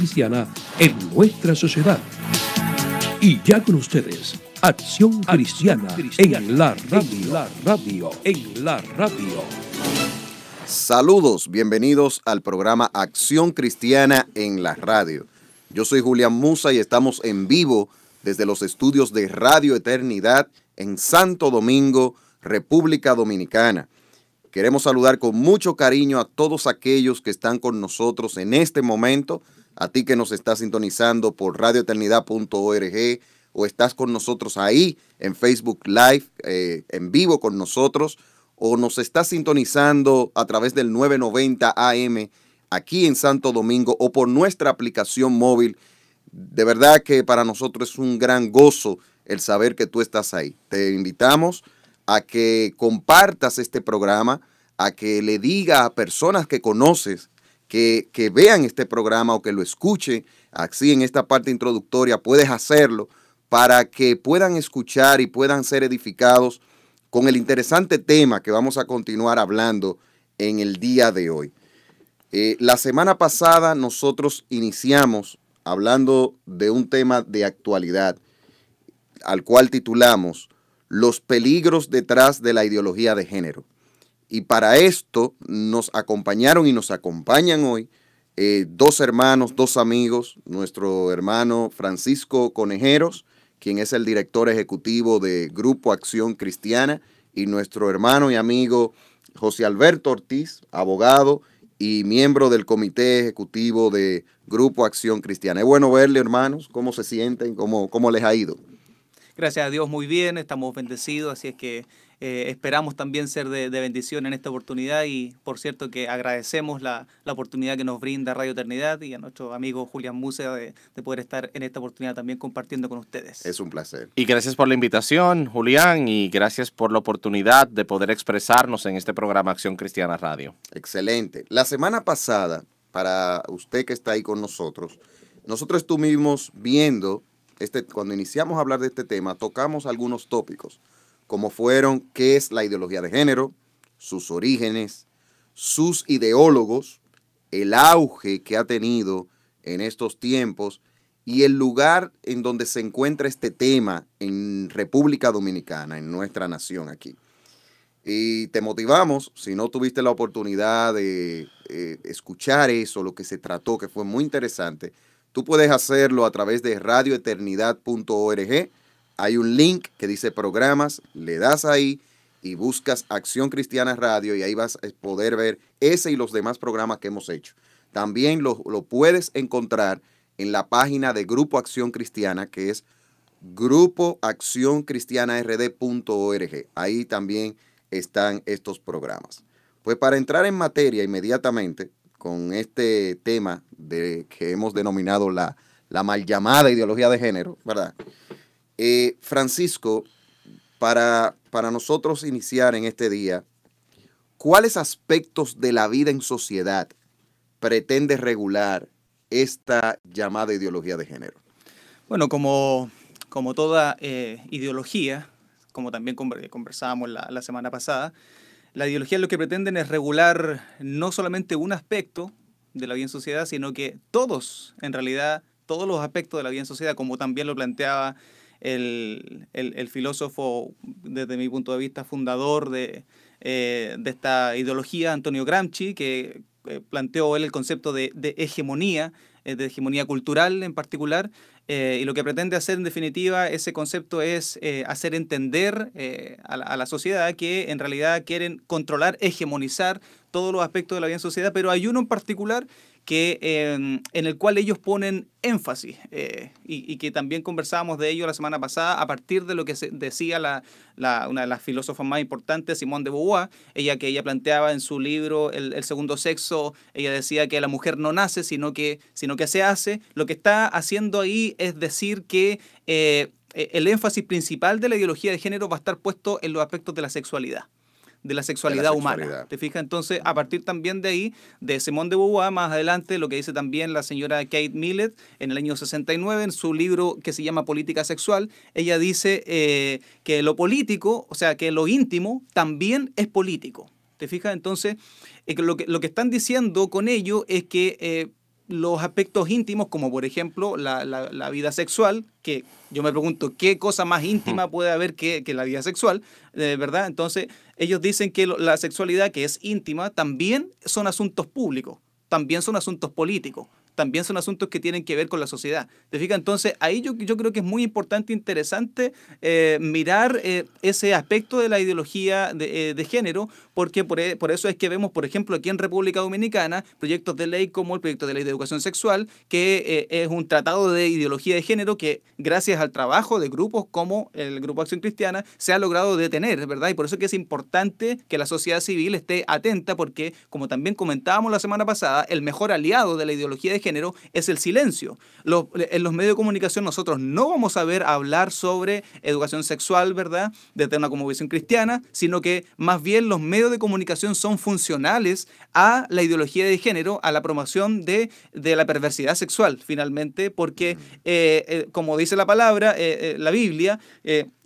cristiana en nuestra sociedad. Y ya con ustedes, Acción Cristiana, en, la radio, en la radio, en la radio. Saludos, bienvenidos al programa Acción Cristiana en la radio. Yo soy Julián Musa y estamos en vivo desde los estudios de Radio Eternidad en Santo Domingo, República Dominicana. Queremos saludar con mucho cariño a todos aquellos que están con nosotros en este momento a ti que nos estás sintonizando por radioeternidad.org o estás con nosotros ahí en Facebook Live, eh, en vivo con nosotros, o nos estás sintonizando a través del 990 AM aquí en Santo Domingo o por nuestra aplicación móvil. De verdad que para nosotros es un gran gozo el saber que tú estás ahí. Te invitamos a que compartas este programa, a que le diga a personas que conoces que, vean este programa o que lo escuchen, así en esta parte introductoria puedes hacerlo para que puedan escuchar y puedan ser edificados con el interesante tema que vamos a continuar hablando en el día de hoy. Eh, la semana pasada nosotros iniciamos hablando de un tema de actualidad al cual titulamos Los peligros detrás de la ideología de género. Y para esto nos acompañaron y nos acompañan hoy eh, dos hermanos, dos amigos, nuestro hermano Francisco Conejeros, quien es el director ejecutivo de Grupo Acción Cristiana, y nuestro hermano y amigo José Alberto Ortiz, abogado y miembro del comité ejecutivo de Grupo Acción Cristiana. Es bueno verle, hermanos, cómo se sienten, cómo, cómo les ha ido. Gracias a Dios, muy bien, estamos bendecidos, así es que eh, esperamos también ser de, bendición en esta oportunidad y por cierto que agradecemos la, oportunidad que nos brinda Radio Eternidad y a nuestro amigo Julián Musea de, poder estar en esta oportunidad también compartiendo con ustedes. Es un placer. Y gracias por la invitación, Julián, y gracias por la oportunidad de poder expresarnos en este programa Acción Cristiana Radio. Excelente. La semana pasada, para usted que está ahí con nosotros, nosotros estuvimos viendo, este, cuando iniciamos a hablar de este tema, tocamos algunos tópicos. Cómo fueron qué es la ideología de género, sus orígenes, sus ideólogos, el auge que ha tenido en estos tiempos y el lugar en donde se encuentra este tema en República Dominicana, en nuestra nación aquí. Y te motivamos, si no tuviste la oportunidad de eh, escuchar eso, lo que se trató, que fue muy interesante, tú puedes hacerlo a través de radioeternidad.org hay un link que dice programas, le das ahí y buscas Acción Cristiana Radio y ahí vas a poder ver ese y los demás programas que hemos hecho. También lo, puedes encontrar en la página de Grupo Acción Cristiana, que es grupoaccioncristianard.org. Ahí también están estos programas. Pues para entrar en materia inmediatamente con este tema de, que hemos denominado la, la mal llamada ideología de género, ¿verdad? Eh, Francisco, para, para nosotros iniciar en este día, ¿cuáles aspectos de la vida en sociedad pretende regular esta llamada ideología de género? Bueno, como, como toda eh, ideología, como también conversábamos la, semana pasada, la ideología lo que pretenden es regular no solamente un aspecto de la vida en sociedad, sino que todos, en realidad, todos los aspectos de la vida en sociedad, como también lo planteaba el, filósofo, desde mi punto de vista, fundador de, eh, esta ideología, Antonio Gramsci, que eh, planteó el concepto de, hegemonía, eh, de hegemonía cultural en particular, y lo que pretende hacer en definitiva ese concepto es hacer entender a la, a, la, sociedad que en realidad quieren controlar, hegemonizar todos los aspectos de la vida en sociedad, pero hay uno en particular que, em, en el cual ellos ponen énfasis eh, y, que también conversábamos de ello la semana pasada a partir de lo que decía una de las filósofas más importantes, Simone de Beauvoir, ella que ella planteaba en su libro el, segundo sexo, ella decía que la mujer no nace, sino que, sino que se hace. Lo que está haciendo ahí es decir que... Eh, e, el énfasis principal de la ideología de género va a estar puesto en los aspectos de la sexualidad de la sexualidad, humana. ¿Te fijas? Entonces, a partir también de ahí, de Simón de Beauvoir, más adelante, lo que dice también la señora Kate Millet, en el año 69, en su libro que se llama Política Sexual, ella dice eh, que lo político, o sea, que lo íntimo también es político. ¿Te fijas? Entonces, eh, lo, que, lo que están diciendo con ello es que eh, los aspectos íntimos, como por ejemplo la, la, vida sexual, que yo me pregunto qué cosa más íntima puede haber que, la vida sexual, eh, ¿verdad? Entonces, ellos dicen que la sexualidad, que es íntima, también son asuntos públicos, también son asuntos políticos también son asuntos que tienen que ver con la sociedad. ¿Te Entonces, ahí yo, creo que es muy importante, e interesante eh, mirar eh, ese aspecto de la ideología de, eh, género, porque por, eso es que vemos, por ejemplo, aquí en República Dominicana, proyectos de ley como el proyecto de ley de educación sexual, que es un tratado de ideología de género que gracias al trabajo de grupos como el Grupo Acción Cristiana se ha logrado detener, ¿verdad? Y por eso es que es importante que la sociedad civil esté atenta, porque como también comentábamos la semana pasada, el mejor aliado de la ideología de género es el silencio. en los medios de comunicación nosotros no vamos a ver hablar sobre educación sexual, ¿verdad? Desde una visión cristiana, sino que más bien los medios de comunicación son funcionales a la ideología de género, a la promoción de, de la perversidad sexual, finalmente, porque eh, eh, como dice la palabra, eh, la Biblia,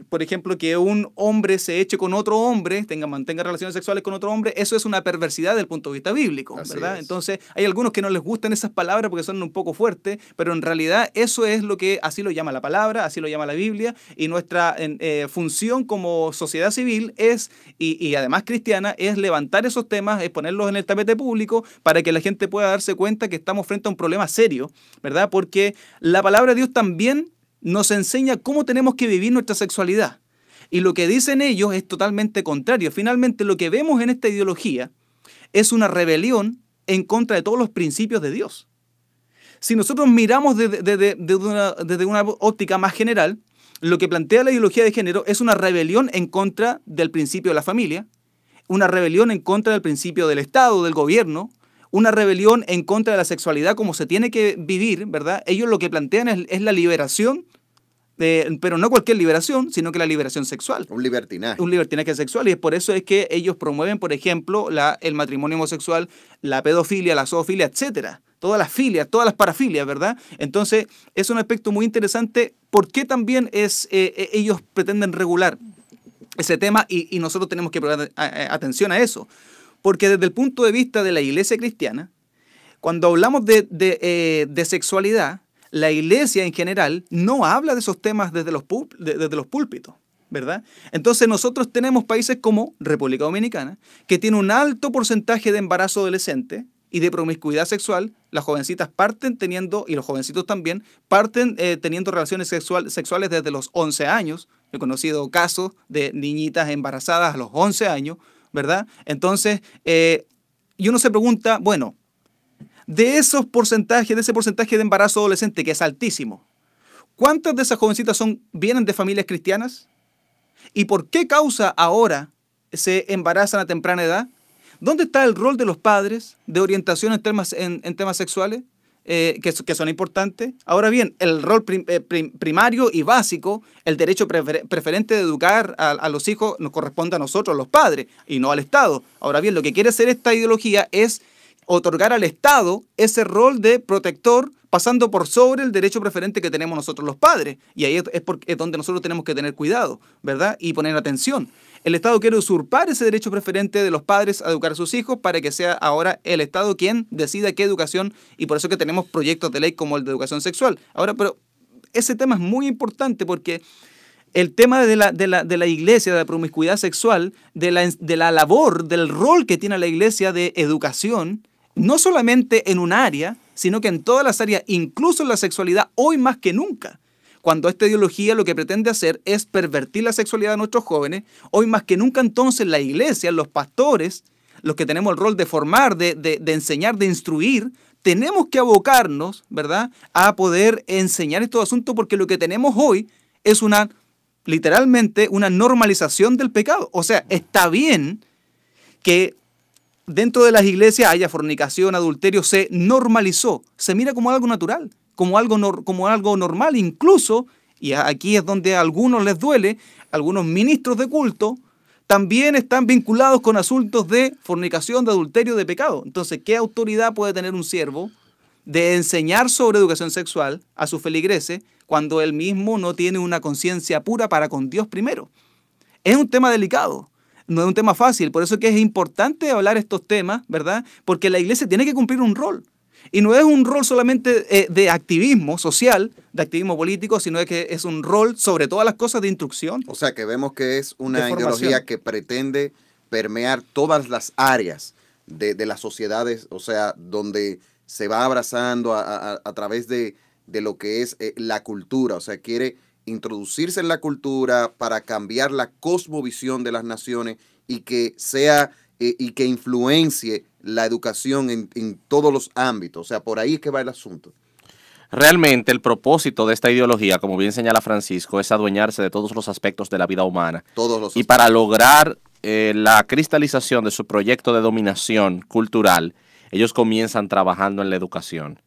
por ejemplo, que un hombre se eche con otro hombre, tenga, mantenga relaciones sexuales con otro hombre, eso es una perversidad del punto de vista bíblico, ¿verdad? Entonces, hay algunos que no les gustan esas palabras porque son un poco fuertes, pero en realidad eso es lo que así lo llama la palabra, así lo llama la Biblia, y nuestra eh, función como sociedad civil es, y, y, además cristiana, es levantar esos temas, es ponerlos en el tapete público para que la gente pueda darse cuenta que estamos frente a un problema serio, ¿verdad? Porque la palabra de Dios también nos enseña cómo tenemos que vivir nuestra sexualidad. Y lo que dicen ellos es totalmente contrario. Finalmente, lo que vemos en esta ideología es una rebelión en contra de todos los principios de Dios si nosotros miramos desde, una, óptica más general, lo que plantea la ideología de género es una rebelión en contra del principio de la familia, una rebelión en contra del principio del Estado, del gobierno, una rebelión en contra de la sexualidad como se tiene que vivir, ¿verdad? Ellos lo que plantean es, la liberación, pero no cualquier liberación, sino que la liberación sexual. Un libertinaje. Un libertinaje sexual. Y es por eso es que ellos promueven, por ejemplo, el matrimonio homosexual, la pedofilia, la zoofilia, etcétera todas las filias, todas las parafilias, ¿verdad? Entonces, es un aspecto muy interesante. ¿Por qué también es, eh, eh, ellos pretenden regular ese tema y, nosotros tenemos que prestar eh, atención a eso? Porque desde el punto de vista de la iglesia cristiana, cuando hablamos de, sexualidad, la iglesia en general no habla de esos temas desde los, desde los púlpitos. ¿verdad? Entonces nosotros tenemos países como República Dominicana, que tiene un alto porcentaje de embarazo adolescente, y de promiscuidad sexual, las jovencitas parten teniendo, y los jovencitos también, parten eh, teniendo relaciones sexuales desde los 11 años. He conocido casos de niñitas embarazadas a los 11 años, ¿verdad? Entonces, eh, y uno se pregunta, bueno, de esos porcentajes, de ese porcentaje de embarazo adolescente que es altísimo, ¿cuántas de esas jovencitas son, vienen de familias cristianas? ¿Y por qué causa ahora se embarazan a temprana edad? ¿Dónde está el rol de los padres de orientación en temas, en, temas sexuales? Eh, que, son importantes. Ahora bien, el rol eh, primario y básico, el derecho preferente de educar a, los hijos nos corresponde a nosotros, los padres, y no al Estado. Ahora bien, lo que quiere hacer esta ideología es otorgar al Estado ese rol de protector pasando por sobre el derecho preferente que tenemos nosotros los padres. Y ahí es, es donde nosotros tenemos que tener cuidado, ¿verdad? Y poner atención. El Estado quiere usurpar ese derecho preferente de los padres a educar a sus hijos para que sea ahora el Estado quien decida qué educación y por eso que tenemos proyectos de ley como el de educación sexual. Ahora, pero ese tema es muy importante porque el tema de la, iglesia, de la promiscuidad sexual, de la labor, del rol que tiene la iglesia de educación, no solamente en un área, sino que en todas las áreas, incluso en la sexualidad, hoy más que nunca cuando esta ideología lo que pretende hacer es pervertir la sexualidad de nuestros jóvenes, hoy más que nunca entonces la iglesia, los pastores, los que tenemos el rol de formar, de, de, enseñar, de instruir, tenemos que abocarnos, ¿verdad?, a poder enseñar estos asuntos porque lo que tenemos hoy es una, literalmente, una normalización del pecado. O sea, está bien que dentro de las iglesias haya fornicación, adulterio, se normalizó, se mira como algo natural como algo, como algo normal, incluso, y aquí es donde a algunos les duele, algunos ministros de culto también están vinculados con asuntos de fornicación, de adulterio, de pecado. Entonces, ¿qué autoridad puede tener un siervo de enseñar sobre educación sexual a sus feligreses cuando él mismo no tiene una conciencia pura para con Dios primero? Es un tema delicado, no es un tema fácil, por eso que es importante hablar estos temas, ¿verdad? Porque la iglesia tiene que cumplir un rol. Y no es un rol solamente eh, de activismo social, de activismo político, sino que es un rol sobre todas las cosas de instrucción. O sea que vemos que es una ideología que pretende permear todas las áreas de, las sociedades, o sea, donde se va abrazando a, través de, de, lo que es eh, la cultura, o sea, quiere introducirse en la cultura para cambiar la cosmovisión de las naciones y que sea y que influencie la educación en, todos los ámbitos. O sea, por ahí es que va el asunto. Realmente el propósito de esta ideología, como bien señala Francisco, es adueñarse de todos los aspectos de la vida humana. Todos y para lograr eh, la cristalización de su proyecto de dominación cultural, ellos comienzan trabajando en la educación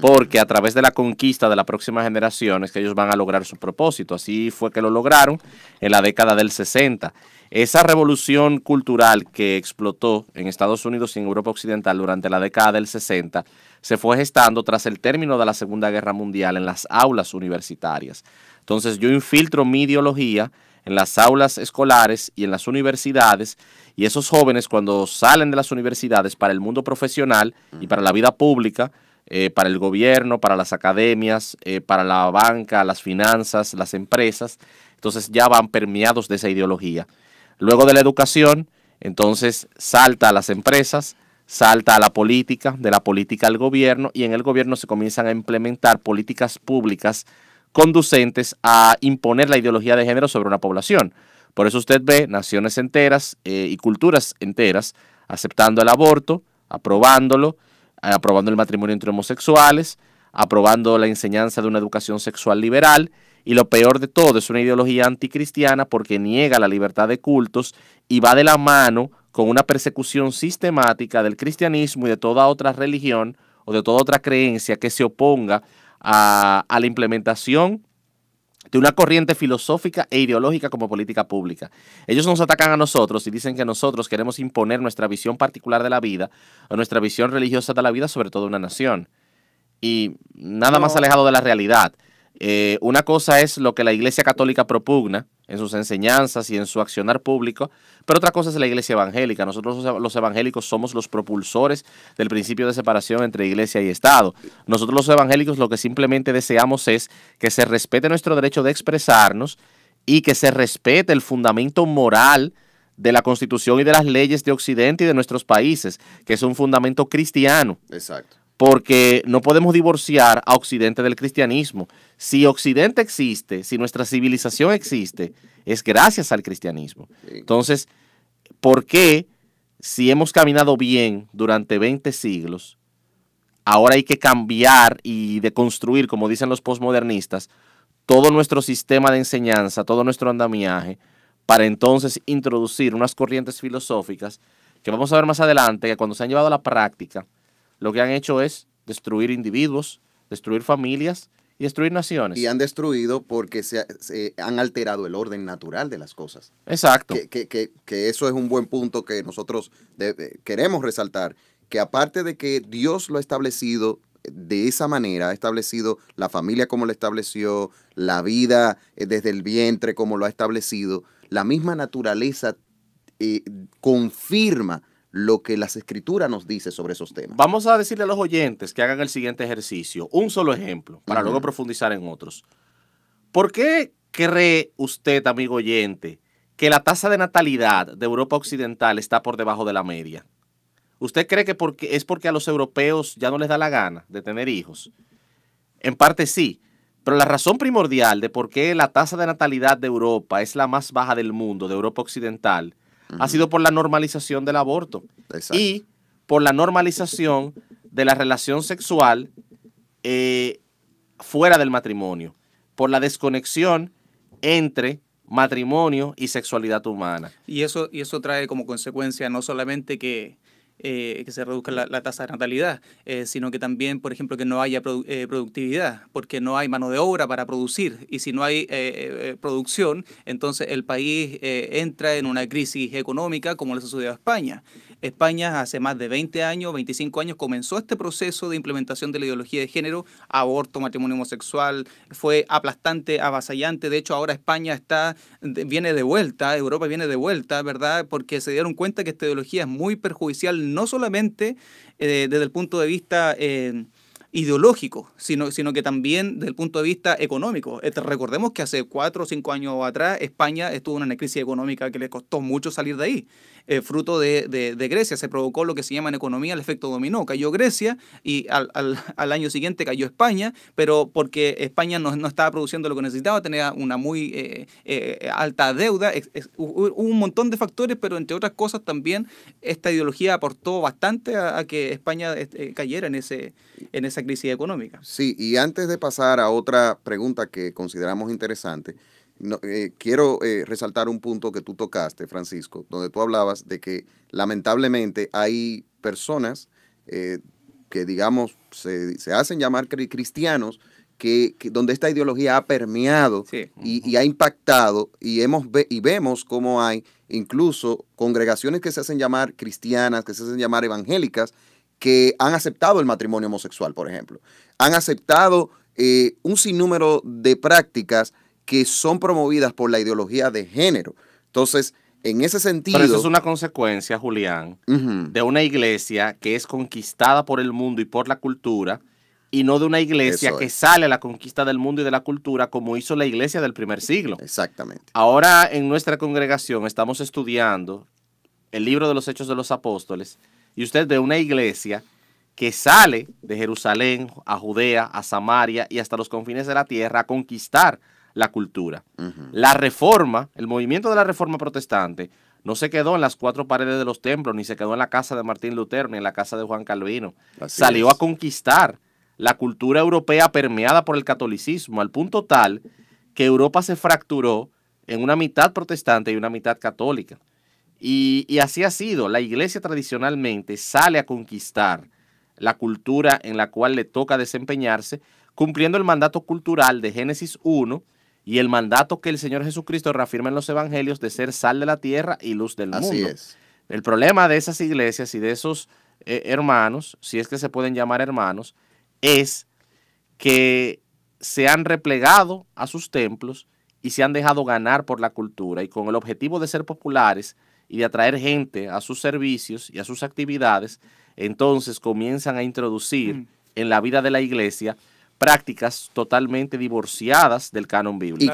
porque a través de la conquista de las próximas generaciones que ellos van a lograr su propósito. Así fue que lo lograron en la década del 60. Esa revolución cultural que explotó en Estados Unidos y en Europa Occidental durante la década del 60 se fue gestando tras el término de la Segunda Guerra Mundial en las aulas universitarias. Entonces yo infiltro mi ideología en las aulas escolares y en las universidades. Y esos jóvenes cuando salen de las universidades para el mundo profesional y para la vida pública, eh, para el gobierno, para las academias, eh, para la banca, las finanzas, las empresas. Entonces ya van permeados de esa ideología. Luego de la educación, entonces salta a las empresas, salta a la política, de la política al gobierno y en el gobierno se comienzan a implementar políticas públicas conducentes a imponer la ideología de género sobre una población. Por eso usted ve naciones enteras eh, y culturas enteras aceptando el aborto, aprobándolo, eh, aprobando el matrimonio entre homosexuales, aprobando la enseñanza de una educación sexual liberal y lo peor de todo es una ideología anticristiana porque niega la libertad de cultos y va de la mano con una persecución sistemática del cristianismo y de toda otra religión o de toda otra creencia que se oponga a, la implementación de una corriente filosófica e ideológica como política pública. Ellos nos atacan a nosotros y dicen que nosotros queremos imponer nuestra visión particular de la vida o nuestra visión religiosa de la vida sobre toda una nación. Y nada más alejado de la realidad. Eh, una cosa es lo que la Iglesia Católica propugna en sus enseñanzas y en su accionar público pero otra cosa es la iglesia evangélica. Nosotros los evangélicos somos los propulsores del principio de separación entre iglesia y Estado. Nosotros los evangélicos lo que simplemente deseamos es que se respete nuestro derecho de expresarnos y que se respete el fundamento moral de la Constitución y de las leyes de Occidente y de nuestros países, que es un fundamento cristiano. Exacto. Porque no podemos divorciar a Occidente del cristianismo. Si Occidente existe, si nuestra civilización existe, es gracias al cristianismo. Entonces, ¿por qué si hemos caminado bien durante 20 siglos, ahora hay que cambiar y deconstruir, como dicen los posmodernistas, todo nuestro sistema de enseñanza, todo nuestro andamiaje, para entonces introducir unas corrientes filosóficas que vamos a ver más adelante, que cuando se han llevado a la práctica, lo que han hecho es destruir individuos, destruir familias, y destruir naciones. Y han destruido porque se, han alterado el orden natural de las cosas. Exacto. Que, eso es un buen punto que nosotros queremos resaltar, que aparte de que Dios lo ha establecido de esa manera, ha establecido la familia como lo estableció, la vida eh, desde el vientre como lo ha establecido, la misma naturaleza eh, confirma lo que las escrituras nos dice sobre esos temas. Vamos a decirle a los oyentes que hagan el siguiente ejercicio, un solo ejemplo, para luego profundizar en otros. ¿Por qué cree usted, amigo oyente, que la tasa de natalidad de Europa Occidental está por debajo de la media? ¿Usted cree que es porque a los europeos ya no les da la gana de tener hijos? En parte sí, pero la razón primordial de por qué la tasa de natalidad de Europa es la más baja del mundo, de Europa Occidental, ha sido por la normalización del aborto y por la normalización de la relación sexual eh, fuera del matrimonio, por la desconexión entre matrimonio y sexualidad humana. Y eso, y eso trae como consecuencia no solamente que eh, que se reduzca la, tasa de natalidad, eh, sino que también, por ejemplo, que no haya eh, productividad, porque no hay mano de obra para producir. Y si no hay producción, entonces el país entra en una crisis económica como le sucedió a España. España hace más de 20 años, 25 años, comenzó este proceso de implementación de la ideología de género, aborto, matrimonio homosexual, fue aplastante, avasallante. De hecho, ahora España está, viene de vuelta, Europa viene de vuelta, ¿verdad? Porque se dieron cuenta que esta ideología es muy perjudicial, no solamente eh, desde el punto de vista... Eh, ideológico, sino, sino que también desde el punto de vista económico. Eh, recordemos que hace cuatro o cinco años atrás España estuvo en una crisis económica que le costó mucho salir de ahí. Eh, fruto de, de, Grecia. Se provocó lo que se llama en economía el efecto dominó. Cayó Grecia y al, al, año siguiente cayó España, pero porque España no, no estaba produciendo lo que necesitaba, tenía una muy eh, eh, alta deuda. hubo un montón de factores, pero entre otras cosas también esta ideología aportó bastante a, que España este, cayera en, ese, en esa crisis económica. Sí, y antes de pasar a otra pregunta que consideramos interesante, eh, quiero eh, resaltar un punto que tú tocaste, Francisco, donde tú hablabas de que lamentablemente hay personas eh, que, digamos, se, hacen llamar cristianos, que, donde esta ideología ha permeado y, ha impactado y, hemos, y vemos cómo hay incluso congregaciones que se hacen llamar cristianas, que se hacen llamar evangélicas, que han aceptado el matrimonio homosexual, por ejemplo. Han aceptado un sinnúmero de prácticas que son promovidas por la ideología de género. Entonces, en ese sentido. Pero eso es una consecuencia, Julián, de una iglesia que es conquistada por el mundo y por la cultura, y no de una iglesia que sale a la conquista del mundo y de la cultura como hizo la iglesia del primer siglo. Exactamente. Ahora en nuestra congregación estamos estudiando el libro de los Hechos de los Apóstoles, y usted de una iglesia que sale de Jerusalén a Judea, a Samaria y hasta los confines de la tierra a conquistar la cultura. La reforma, el movimiento de la reforma protestante, no se quedó en las cuatro paredes de los templos, ni se quedó en la casa de Martín Lutero, ni en la casa de Juan Calvino. Salió a conquistar la cultura europea permeada por el catolicismo, al punto tal que Europa se fracturó en una mitad protestante y una mitad católica. Y, y así ha sido. La iglesia tradicionalmente sale a conquistar la cultura en la cual le toca desempeñarse, cumpliendo el mandato cultural de Génesis 1 y el mandato que el Señor Jesucristo reafirma en los evangelios de ser sal de la tierra y luz del Así Es. El problema de esas iglesias y de esos eh, hermanos, si es que se pueden llamar hermanos, es que se han replegado a sus templos y se han dejado ganar por la cultura y con el objetivo de ser populares y de atraer gente a sus servicios y a sus actividades, entonces comienzan a introducir mm. en la vida de la iglesia prácticas totalmente divorciadas del canon bíblico.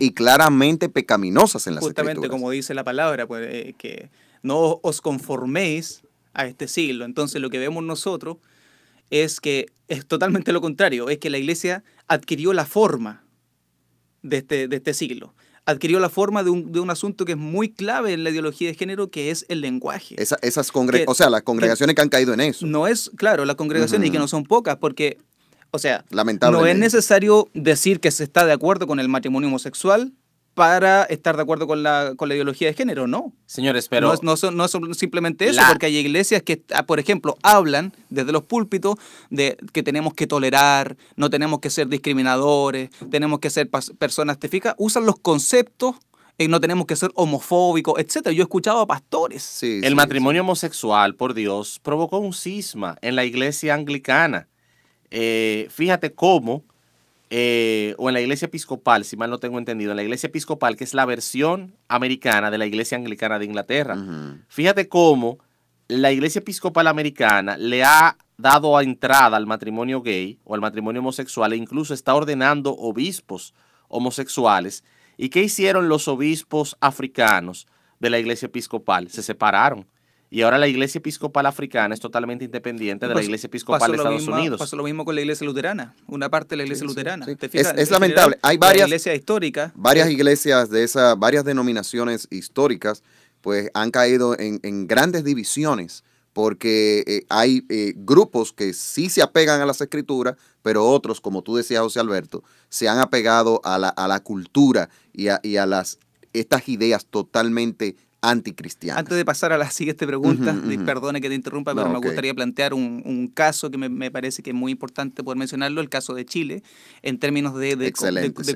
Y, claramente pecaminosas en las justamente Justamente como dice la palabra, pues, eh, que no os conforméis a este siglo. Entonces lo que vemos nosotros es que es totalmente lo contrario, es que la iglesia adquirió la forma de este, este siglo adquirió la forma de un, de un, asunto que es muy clave en la ideología de género, que es el lenguaje. esas o sea, las congregaciones que, han caído en eso. No es, claro, las congregaciones, y que no son pocas, porque o sea, no es necesario decir que se está de acuerdo con el matrimonio homosexual para estar de acuerdo con la, ideología de género, no. Señores, pero... No, es simplemente eso, porque hay iglesias que, ah, por ejemplo, hablan desde los púlpitos de que tenemos que tolerar, no tenemos que ser discriminadores, tenemos que ser personas, te usan los conceptos y no tenemos que ser homofóbicos, etcétera. Yo he escuchado a pastores. el matrimonio homosexual, por Dios, provocó un cisma en la iglesia anglicana eh, fíjate cómo, eh, o en la iglesia episcopal, si mal no tengo entendido, en la iglesia episcopal, que es la versión americana de la iglesia anglicana de Inglaterra, fíjate cómo la iglesia episcopal americana le ha dado a entrada al matrimonio gay o al matrimonio homosexual e incluso está ordenando obispos homosexuales. ¿Y qué hicieron los obispos africanos de la iglesia episcopal? Se separaron y ahora la Iglesia Episcopal Africana es totalmente independiente de la Iglesia Episcopal de Estados Unidos. Pasó lo mismo con la Iglesia Luterana, una parte de la Iglesia Luterana. es, lamentable. Hay varias iglesias históricas. Varias iglesias de esas, varias denominaciones históricas, pues han caído en, grandes divisiones porque eh, hay eh, grupos que sí se apegan a las escrituras, pero otros, como tú decías, José Alberto, se han apegado a la, cultura y a, las, estas ideas totalmente antes de pasar a la siguiente pregunta, perdone que te interrumpa, pero me gustaría plantear un, caso que me, parece que es muy importante poder mencionarlo, el caso de Chile, en términos de,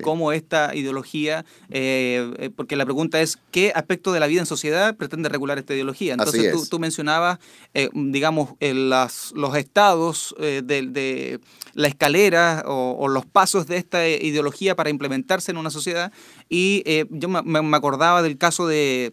cómo esta ideología, eh, eh, porque la pregunta es, ¿qué aspecto de la vida en sociedad pretende regular esta ideología? Entonces tú, mencionabas, eh, digamos, los estados de, la escalera o los pasos de esta ideología para implementarse en una sociedad. Y eh, yo me, acordaba del caso de,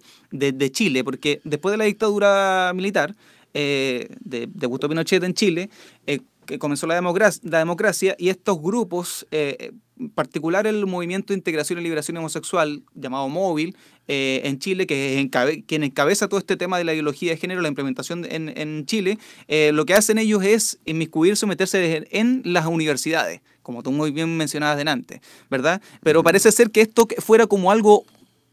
Chile, porque después de la dictadura militar eh, de, de, Pinochet en Chile, eh, que comenzó la democracia, la democracia y estos grupos, en particular el movimiento de integración y liberación homosexual llamado Móvil, en Chile, que encabe, quien encabeza todo este tema de la ideología de género, la implementación en, en Chile, lo que hacen ellos es inmiscuirse o meterse en las universidades como tú muy bien mencionabas delante, ¿verdad? Pero parece ser que esto fuera como algo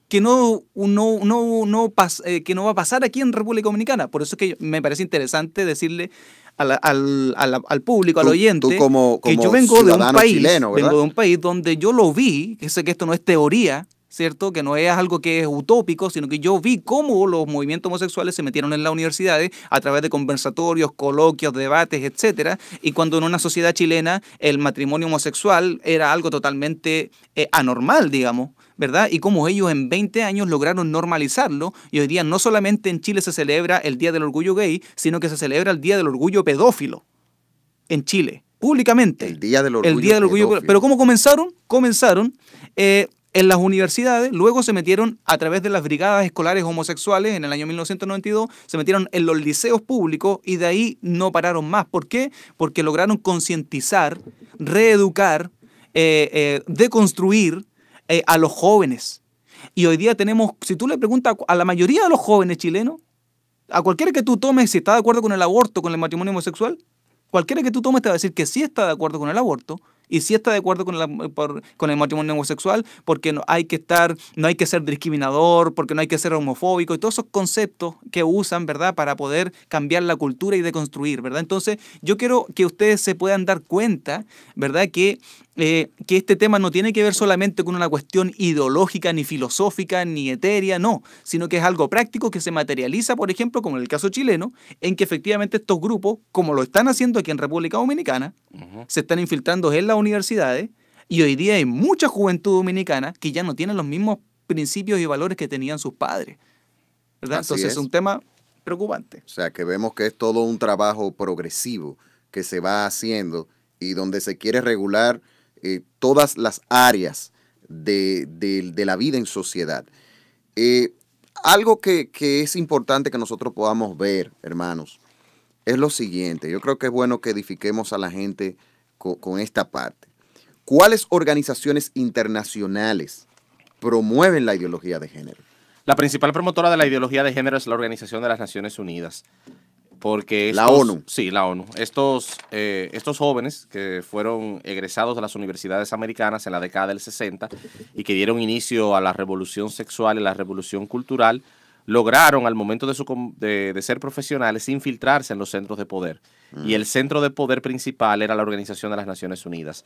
que no, no, no, no eh, que no va a pasar aquí en República Dominicana. Por eso es que me parece interesante decirle al, público, al oyente, que yo vengo de un país, vengo de un país donde yo lo vi, que sé que esto no es teoría, ¿cierto? Que no es algo que es utópico, sino que yo vi cómo los movimientos homosexuales se metieron en las universidades a través de conversatorios, coloquios, debates, etcétera, y cuando en una sociedad chilena el matrimonio homosexual era algo totalmente eh, anormal, digamos. ¿verdad? Y cómo ellos en 20 años lograron normalizarlo. Y hoy día no solamente en Chile se celebra el Día del Orgullo Gay, sino que se celebra el Día del Orgullo Pedófilo en Chile, públicamente. El Día del Orgullo, pedófilo. Pero ¿cómo comenzaron? Comenzaron eh, en las universidades, luego se metieron a través de las brigadas escolares homosexuales en el año 1992, se metieron en los liceos públicos y de ahí no pararon más. ¿Por qué? Porque lograron concientizar, reeducar, eh, eh, deconstruir eh, a los jóvenes. Y hoy día tenemos, si tú le preguntas a la mayoría de los jóvenes chilenos, a cualquiera que tú tomes si está de acuerdo con el aborto, con el matrimonio homosexual, cualquiera que tú tomes te va a decir que sí está de acuerdo con el aborto, y si está de acuerdo con, la, con el matrimonio homosexual, porque no hay que estar, no hay que ser discriminador, porque no hay que ser homofóbico, y todos esos conceptos que usan, ¿verdad?, para poder cambiar la cultura y deconstruir, ¿verdad? Entonces, yo quiero que ustedes se puedan dar cuenta, ¿verdad?, que eh, que este tema no tiene que ver solamente con una cuestión ideológica, ni filosófica, ni etérea, no, sino que es algo práctico que se materializa, por ejemplo, como en el caso chileno, en que efectivamente estos grupos, como lo están haciendo aquí en República Dominicana, se están infiltrando en las universidades y hoy día hay mucha juventud dominicana que ya no tiene los mismos principios y valores que tenían sus padres. Entonces es un tema preocupante. O sea, que vemos que es todo un trabajo progresivo que se va haciendo y donde se quiere regular eh, todas las áreas de, la vida en sociedad. Eh, algo que, es importante que nosotros podamos ver, hermanos, es lo siguiente. Yo creo que es bueno que edifiquemos a la gente con esta parte. ¿Cuáles organizaciones internacionales promueven la ideología de género? La principal promotora de la ideología de género es la Organización de las Naciones Unidas. Porque la ONU. Sí, la ONU. Estos, eh, estos jóvenes que fueron egresados de las universidades americanas en la década del 60 y que dieron inicio a la revolución sexual y la revolución cultural, lograron al momento de, ser profesionales infiltrarse en los centros de poder. Y mm. el centro de poder principal era la Organización de las Naciones Unidas.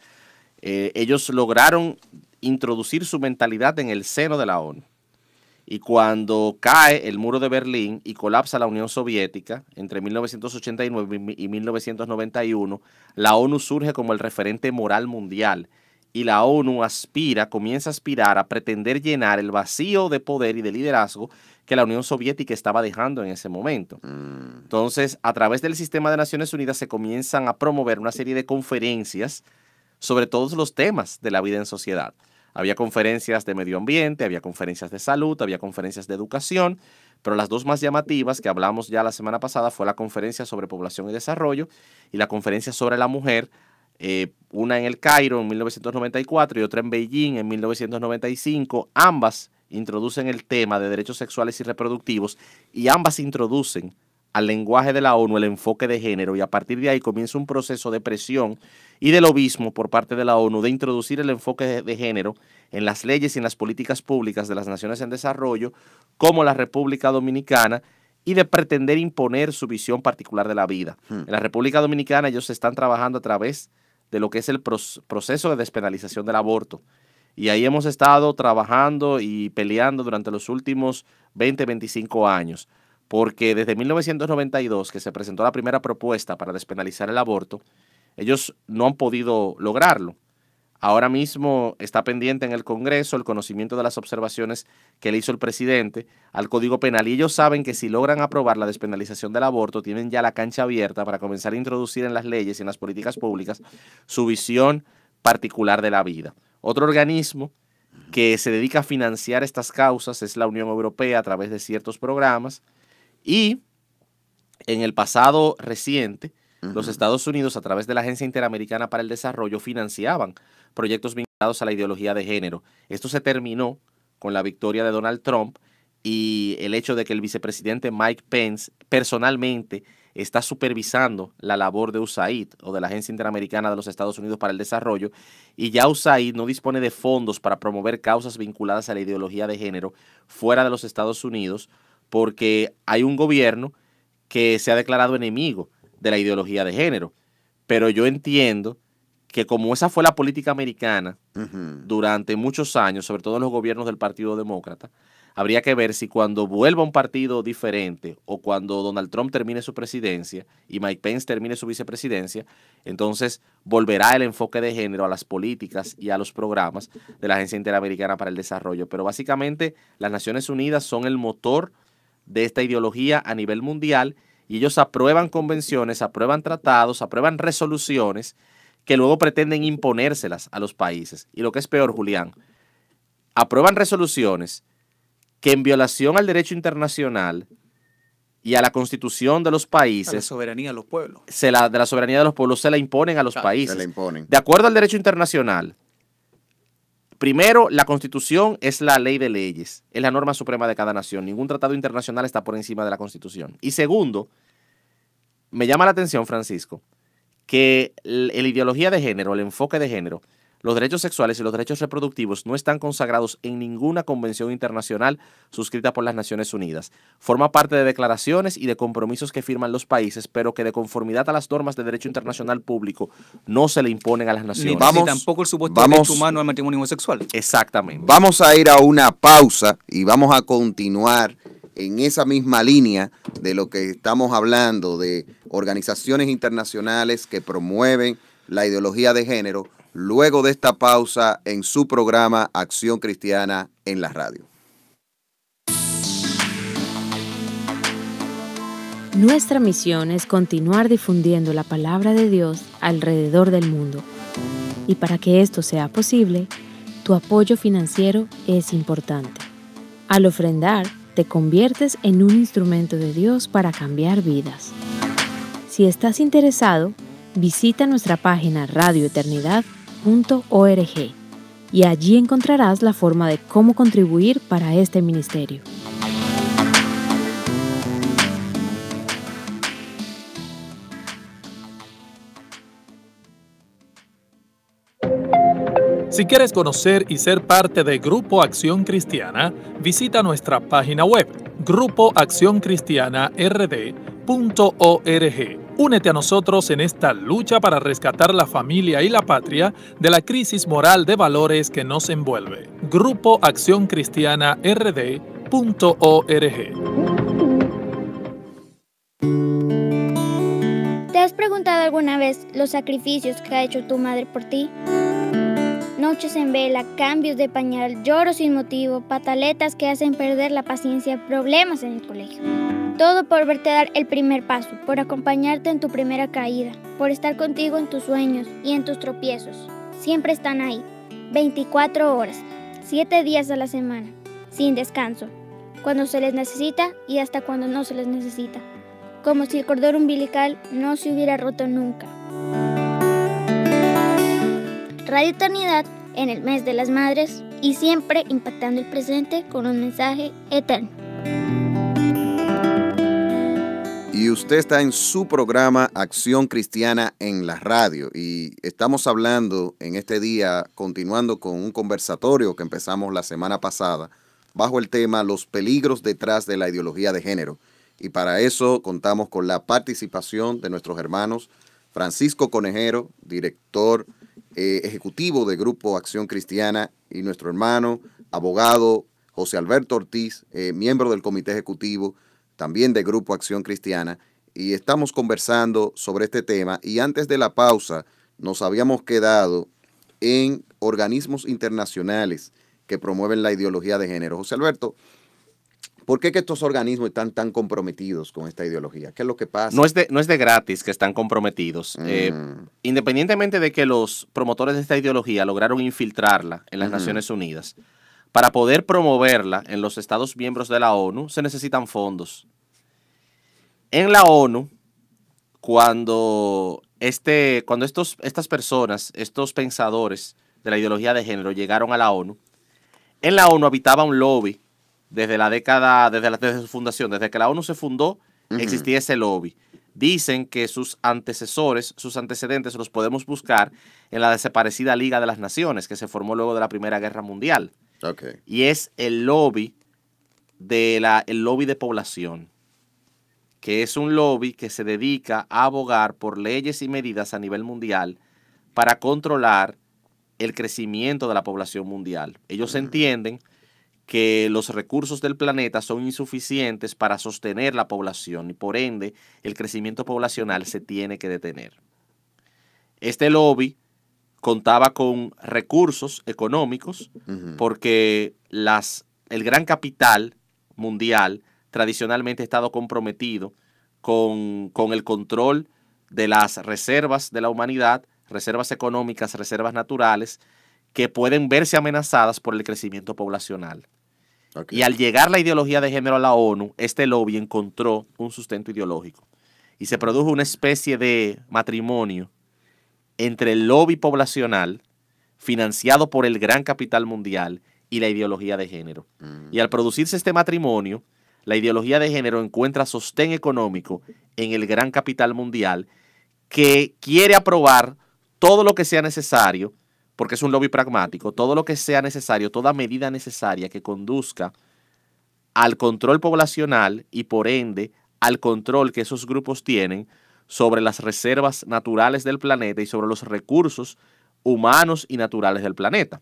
Eh, ellos lograron introducir su mentalidad en el seno de la ONU. Y cuando cae el muro de Berlín y colapsa la Unión Soviética entre 1989 y 1991, la ONU surge como el referente moral mundial y la ONU aspira, comienza a aspirar a pretender llenar el vacío de poder y de liderazgo que la Unión Soviética estaba dejando en ese momento. Mm. Entonces, a través del sistema de Naciones Unidas se comienzan a promover una serie de conferencias sobre todos los temas de la vida en sociedad. Había conferencias de medio ambiente, había conferencias de salud, había conferencias de educación, pero las dos más llamativas que hablamos ya la semana pasada fue la conferencia sobre población y desarrollo y la conferencia sobre la mujer, eh, una en el Cairo en 1994 y otra en Beijing en 1995. Ambas introducen el tema de derechos sexuales y reproductivos y ambas introducen al lenguaje de la ONU el enfoque de género y a partir de ahí comienza un proceso de presión y del obismo por parte de la ONU de introducir el enfoque de, género en las leyes y en las políticas públicas de las naciones en desarrollo, como la República Dominicana, y de pretender imponer su visión particular de la vida. Hmm. En la República Dominicana ellos están trabajando a través de lo que es el proceso de despenalización del aborto. Y ahí hemos estado trabajando y peleando durante los últimos 20, 25 años, porque desde 1992 que se presentó la primera propuesta para despenalizar el aborto, ellos no han podido lograrlo. Ahora mismo está pendiente en el Congreso el conocimiento de las observaciones que le hizo el presidente al Código Penal y ellos saben que si logran aprobar la despenalización del aborto, tienen ya la cancha abierta para comenzar a introducir en las leyes y en las políticas públicas su visión particular de la vida. Otro organismo que se dedica a financiar estas causas es la Unión Europea a través de ciertos programas y en el pasado reciente los Estados Unidos, a través de la Agencia Interamericana para el Desarrollo, financiaban proyectos vinculados a la ideología de género. Esto se terminó con la victoria de Donald Trump y el hecho de que el vicepresidente Mike Pence personalmente está supervisando la labor de USAID o de la Agencia Interamericana de los Estados Unidos para el Desarrollo y ya USAID no dispone de fondos para promover causas vinculadas a la ideología de género fuera de los Estados Unidos porque hay un gobierno que se ha declarado enemigo de la ideología de género. Pero yo entiendo que como esa fue la política americana durante muchos años, sobre todo en los gobiernos del Partido Demócrata, habría que ver si cuando vuelva un partido diferente o cuando Donald Trump termine su presidencia y Mike Pence termine su vicepresidencia, entonces volverá el enfoque de género a las políticas y a los programas de la Agencia Interamericana para el Desarrollo. Pero básicamente las Naciones Unidas son el motor de esta ideología a nivel mundial y ellos aprueban convenciones, aprueban tratados, aprueban resoluciones que luego pretenden imponérselas a los países. Y lo que es peor, Julián, aprueban resoluciones que en violación al derecho internacional y a la constitución de los países. De la soberanía de los pueblos. Se la, de la soberanía de los pueblos se la imponen a los países. Se la imponen. De acuerdo al derecho internacional, Primero, la constitución es la ley de leyes, es la norma suprema de cada nación. Ningún tratado internacional está por encima de la constitución. Y segundo, me llama la atención, Francisco, que la ideología de género, el enfoque de género, los derechos sexuales y los derechos reproductivos no están consagrados en ninguna convención internacional suscrita por las Naciones Unidas. Forma parte de declaraciones y de compromisos que firman los países, pero que de conformidad a las normas de derecho internacional público no se le imponen a las naciones. Ni, tampoco el supuesto derecho humano al matrimonio homosexual. Exactamente. Vamos a ir a una pausa y vamos a continuar en esa misma línea de lo que estamos hablando de organizaciones internacionales que promueven la ideología de género luego de esta pausa en su programa Acción Cristiana en la radio. Nuestra misión es continuar difundiendo la palabra de Dios alrededor del mundo. Y para que esto sea posible, tu apoyo financiero es importante. Al ofrendar, te conviertes en un instrumento de Dios para cambiar vidas. Si estás interesado, visita nuestra página radioeternidad.com y allí encontrarás la forma de cómo contribuir para este ministerio. Si quieres conocer y ser parte de Grupo Acción Cristiana, visita nuestra página web grupoaccioncristianard.org Únete a nosotros en esta lucha para rescatar la familia y la patria de la crisis moral de valores que nos envuelve. Grupo Acción Cristiana rd.org. ¿Te has preguntado alguna vez los sacrificios que ha hecho tu madre por ti? noches en vela, cambios de pañal, lloros sin motivo, pataletas que hacen perder la paciencia, problemas en el colegio. Todo por verte dar el primer paso, por acompañarte en tu primera caída, por estar contigo en tus sueños y en tus tropiezos. Siempre están ahí, 24 horas, 7 días a la semana, sin descanso, cuando se les necesita y hasta cuando no se les necesita, como si el cordón umbilical no se hubiera roto nunca. Radio Eternidad en el mes de las madres y siempre impactando el presente con un mensaje eterno. Y usted está en su programa Acción Cristiana en la radio y estamos hablando en este día, continuando con un conversatorio que empezamos la semana pasada, bajo el tema Los peligros detrás de la ideología de género. Y para eso contamos con la participación de nuestros hermanos Francisco Conejero, director eh, ejecutivo de Grupo Acción Cristiana, y nuestro hermano, abogado José Alberto Ortiz, eh, miembro del Comité Ejecutivo, también de Grupo Acción Cristiana, y estamos conversando sobre este tema. Y antes de la pausa, nos habíamos quedado en organismos internacionales que promueven la ideología de género. José Alberto, ¿Por qué estos organismos están tan comprometidos con esta ideología? ¿Qué es lo que pasa? No es de, gratis que están comprometidos. Mm. Eh, independientemente de que los promotores de esta ideología lograron infiltrarla en las mm. Naciones Unidas, para poder promoverla en los Estados miembros de la ONU se necesitan fondos. En la ONU, cuando, este, cuando estos, estas personas, estos pensadores de la ideología de género llegaron a la ONU, en la ONU habitaba un lobby desde la década, desde, la, su fundación, desde que la ONU se fundó, existía ese lobby. Dicen que sus antecesores, sus antecedentes los podemos buscar en la desaparecida Liga de las Naciones, que se formó luego de la Primera Guerra Mundial. Y es el lobby de la, el lobby de población, que es un lobby que se dedica a abogar por leyes y medidas a nivel mundial para controlar el crecimiento de la población mundial. Ellos entienden que los recursos del planeta son insuficientes para sostener la población y por ende el crecimiento poblacional se tiene que detener. Este lobby contaba con recursos económicos porque las, el gran capital mundial tradicionalmente ha estado comprometido con el control de las reservas de la humanidad, reservas económicas, reservas naturales, que pueden verse amenazadas por el crecimiento poblacional. Y al llegar la ideología de género a la ONU, este lobby encontró un sustento ideológico. Y se produjo una especie de matrimonio entre el lobby poblacional, financiado por el gran capital mundial, y la ideología de género. Mm. Y al producirse este matrimonio, la ideología de género encuentra sostén económico en el gran capital mundial que quiere aprobar todo lo que sea necesario porque es un lobby pragmático, todo lo que sea necesario, toda medida necesaria que conduzca al control poblacional y por ende al control que esos grupos tienen sobre las reservas naturales del planeta y sobre los recursos humanos y naturales del planeta.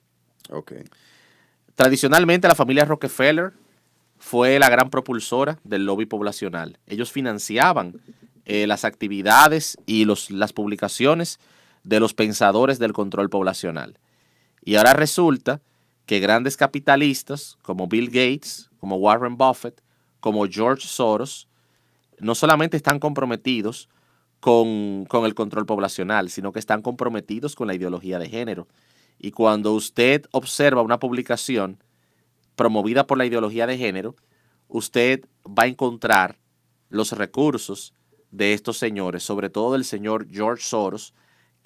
Tradicionalmente la familia Rockefeller fue la gran propulsora del lobby poblacional. Ellos financiaban eh, las actividades y las publicaciones de los pensadores del control poblacional. Y ahora resulta que grandes capitalistas como Bill Gates, como Warren Buffett, como George Soros, no solamente están comprometidos con, con, el control poblacional, sino que están comprometidos con la ideología de género. Y cuando usted observa una publicación promovida por la ideología de género, usted va a encontrar los recursos de estos señores, sobre todo del señor George Soros,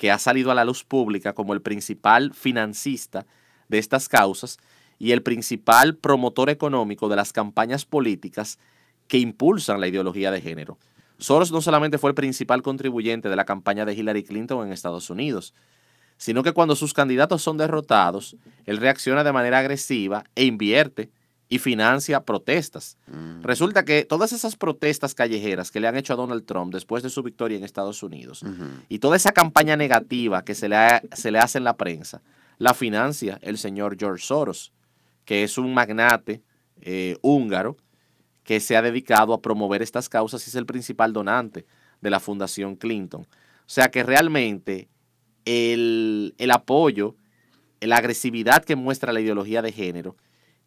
que ha salido a la luz pública como el principal financista de estas causas y el principal promotor económico de las campañas políticas que impulsan la ideología de género. Soros no solamente fue el principal contribuyente de la campaña de Hillary Clinton en Estados Unidos, sino que cuando sus candidatos son derrotados, él reacciona de manera agresiva e invierte y financia protestas. Mm. Resulta que todas esas protestas callejeras que le han hecho a Donald Trump después de su victoria en Estados Unidos y toda esa campaña negativa que se le, hace en la prensa, la financia el señor George Soros, que es un magnate eh, húngaro que se ha dedicado a promover estas causas y es el principal donante de la Fundación Clinton. O sea que realmente el, el apoyo, la agresividad que muestra la ideología de género,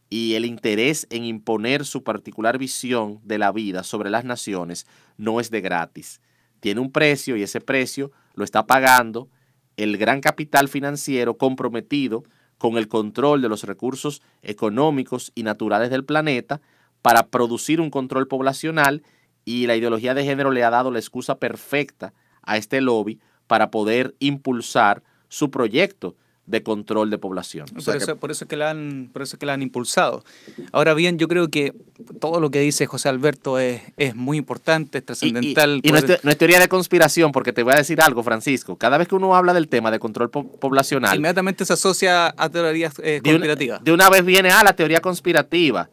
y el interés en imponer su particular visión de la vida sobre las naciones no es de gratis. Tiene un precio y ese precio lo está pagando el gran capital financiero comprometido con el control de los recursos económicos y naturales del planeta para producir un control poblacional y la ideología de género le ha dado la excusa perfecta a este lobby para poder impulsar su proyecto de control de población. por, eso, es que la han, por que la han impulsado. Ahora bien, yo creo que todo lo que dice José Alberto es, es muy importante, es trascendental. Y, no, es, teoría de conspiración, porque te voy a decir algo, Francisco. Cada vez que uno habla del tema de control poblacional... Inmediatamente se asocia a teorías eh, conspirativas. De una, vez viene a la teoría conspirativa.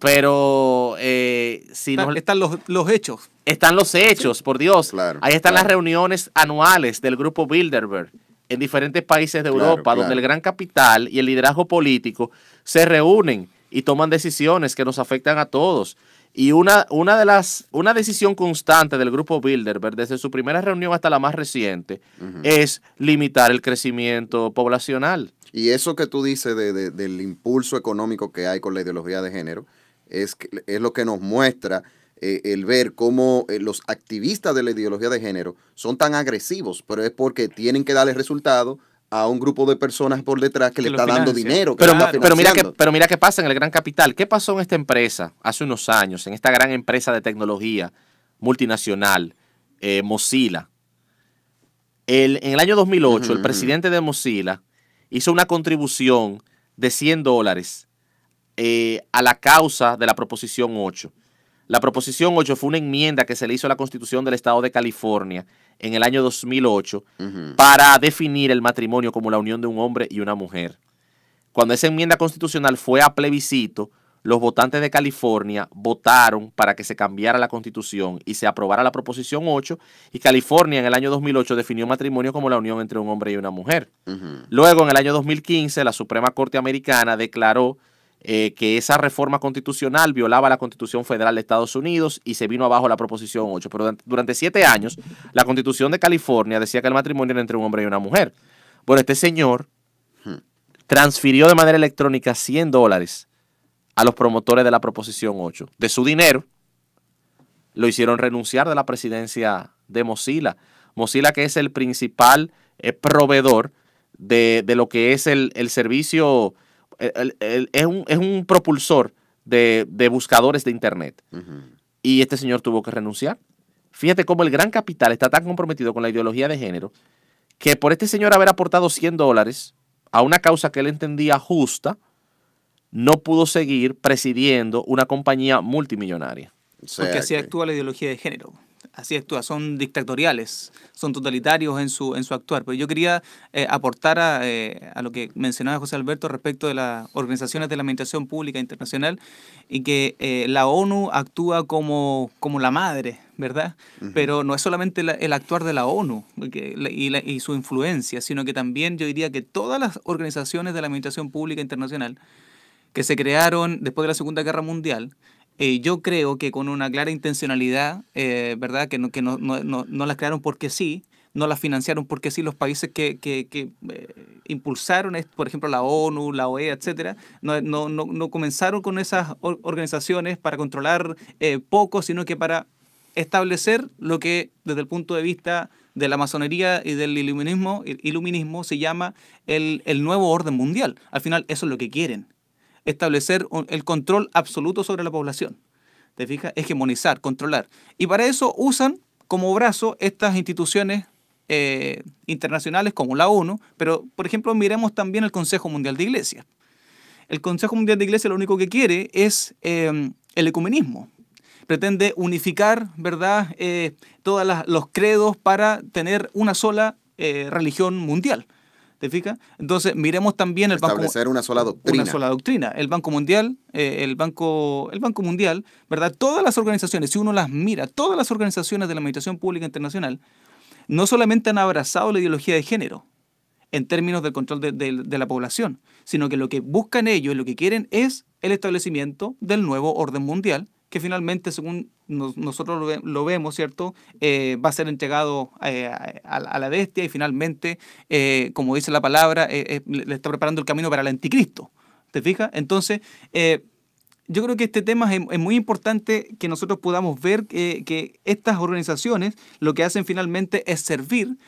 Pero eh, si están, están los, hechos. Están los hechos, por Dios. Ahí están las reuniones anuales del grupo Bilderberg en diferentes países de Europa, donde el gran capital y el liderazgo político se reúnen y toman decisiones que nos afectan a todos. Y una, una, de las, una decisión constante del grupo Bilderberg, desde su primera reunión hasta la más reciente, es limitar el crecimiento poblacional. Y eso que tú dices del impulso económico que hay con la ideología de género, es, es lo que nos muestra eh, el ver cómo eh, los activistas de la ideología de género son tan agresivos, pero es porque tienen que darle resultado a un grupo de personas por detrás que, le está dando dinero. Pero, mira que, qué pasa en el gran capital. ¿Qué pasó en esta empresa hace unos años, en esta gran empresa de tecnología multinacional, eh, Mozilla? en el año 2008, el presidente de Mozilla hizo una contribución de 100 dólares a la causa de la proposición 8. La proposición 8 fue una enmienda que se le hizo a la Constitución del Estado de California en el año 2008 para definir el matrimonio como la unión de un hombre y una mujer. Cuando esa enmienda constitucional fue a plebiscito, los votantes de California votaron para que se cambiara la constitución y se aprobara la proposición 8 y California en el año 2008 definió matrimonio como la unión entre un hombre y una mujer. Luego en el año 2015 la Suprema Corte Americana declaró eh, que esa reforma constitucional violaba la Constitución Federal de Estados Unidos y se vino abajo la Proposición 8. Pero durante, siete años, la Constitución de California decía que el matrimonio era entre un hombre y una mujer. Bueno, este señor hmm. transfirió de manera electrónica 100 dólares a los promotores de la Proposición 8. De su dinero, lo hicieron renunciar de la presidencia de Mozilla. Mozilla que es el principal eh, proveedor de, lo que es el, el servicio es, un, propulsor de, buscadores de Internet. Y este señor tuvo que renunciar. Fíjate cómo el gran capital está tan comprometido con la ideología de género que por este señor haber aportado 100 dólares a una causa que él entendía justa, no pudo seguir presidiendo una compañía multimillonaria. Porque así actúa la ideología de género así actúa, son dictatoriales, son totalitarios en su, en su actuar. Pero yo quería eh, aportar eh, a, lo que mencionaba José Alberto respecto de las organizaciones de la administración pública internacional y que eh, la ONU actúa como, como la madre, ¿verdad? Pero no es solamente el actuar de la ONU y, y su influencia, sino que también yo diría que todas las organizaciones de la administración pública internacional que se crearon después de la Segunda Guerra Mundial, eh, yo creo que con una clara intencionalidad, eh, ¿verdad? Que, no, las crearon porque sí, no las financiaron porque sí, los países que, eh, impulsaron, por ejemplo, la ONU, la OEA, etcétera, no, comenzaron con esas organizaciones para controlar poco, sino que para establecer lo que desde el punto de vista de la masonería y del iluminismo, iluminismo se llama el nuevo orden mundial. Al final eso es lo que quieren establecer el control absoluto sobre la población. ¿Te fijas? Hegemonizar, controlar. Y para eso usan como brazo estas instituciones eh, internacionales como la ONU, pero por ejemplo miremos también el Consejo Mundial de Iglesia. El Consejo Mundial de Iglesias lo único que quiere es em, el ecumenismo. Pretende unificar, ¿verdad?, eh, todos los credos para tener una sola eh, religión mundial. Entonces, miremos también el Establecer Banco Establecer una sola doctrina. Una sola doctrina. El Banco Mundial, eh, el, Banco, el Banco Mundial, ¿verdad? Todas las organizaciones, si uno las mira, todas las organizaciones de la Administración Pública Internacional, no solamente han abrazado la ideología de género en términos del control de, la población, sino que lo que buscan ellos, lo que quieren es el establecimiento del nuevo orden mundial que finalmente, según nosotros lo, vemos, ¿cierto? Eh, va a ser entregado eh, a, la bestia y finalmente, eh, como dice la palabra, le está preparando el camino para el anticristo. ¿Te fijas? Entonces, yo creo que este tema es, muy importante que nosotros podamos ver que estas organizaciones lo que hacen finalmente es servir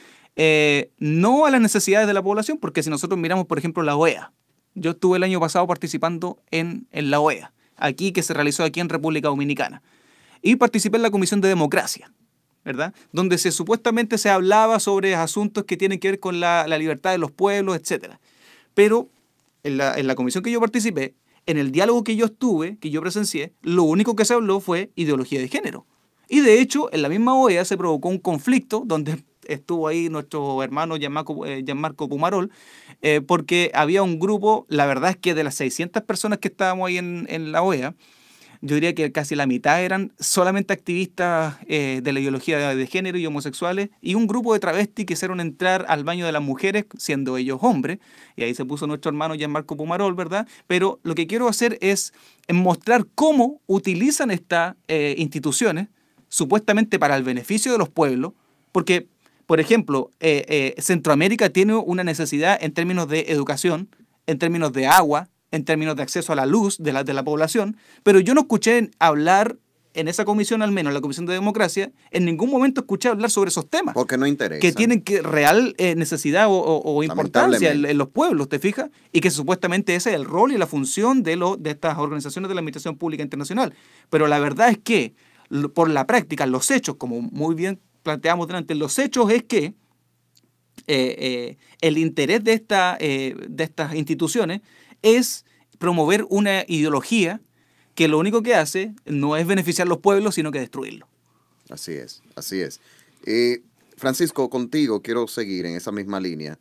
no a las necesidades de la población, porque si nosotros miramos, por ejemplo, la OEA, yo estuve el año pasado participando en la OEA aquí, que se realizó aquí en República Dominicana. Y participé en la Comisión de Democracia, ¿verdad? Donde se supuestamente se hablaba sobre asuntos que tienen que ver con la, libertad de los pueblos, etc. Pero en la, en la comisión que yo participé, en el diálogo que yo estuve, que yo presencié, lo único que se habló fue ideología de género. Y de hecho, en la misma OEA se provocó un conflicto donde estuvo ahí nuestro hermano eh, Gianmarco, Pumarol, eh, porque había un grupo, la verdad es que de las 600 personas que estábamos ahí en, la OEA, yo diría que casi la mitad eran solamente activistas eh, de la ideología de, género y homosexuales, y un grupo de travestis que entrar al baño de las mujeres, siendo ellos hombres, y ahí se puso nuestro hermano Gianmarco Pumarol, ¿verdad? Pero lo que quiero hacer es mostrar cómo utilizan estas instituciones, supuestamente para el beneficio de los pueblos, porque por ejemplo, eh, eh, Centroamérica tiene una necesidad en términos de educación, en términos de agua, en términos de acceso a la luz de la, de la población, pero yo no escuché hablar en esa comisión, al menos en la Comisión de Democracia, en ningún momento escuché hablar sobre esos temas. Porque no interesa. Que tienen que real eh, necesidad o, importancia en, los pueblos, ¿te fijas? Y que supuestamente ese es el rol y la función de, lo, de estas organizaciones de la Administración Pública Internacional. Pero la verdad es que por la práctica, los hechos, como muy bien planteamos delante, los hechos es que eh, eh, el interés de, esta, eh, de estas instituciones es promover una ideología que lo único que hace no es beneficiar a los pueblos, sino que destruirlos. Así es, así es. Francisco, contigo quiero seguir en esa misma línea.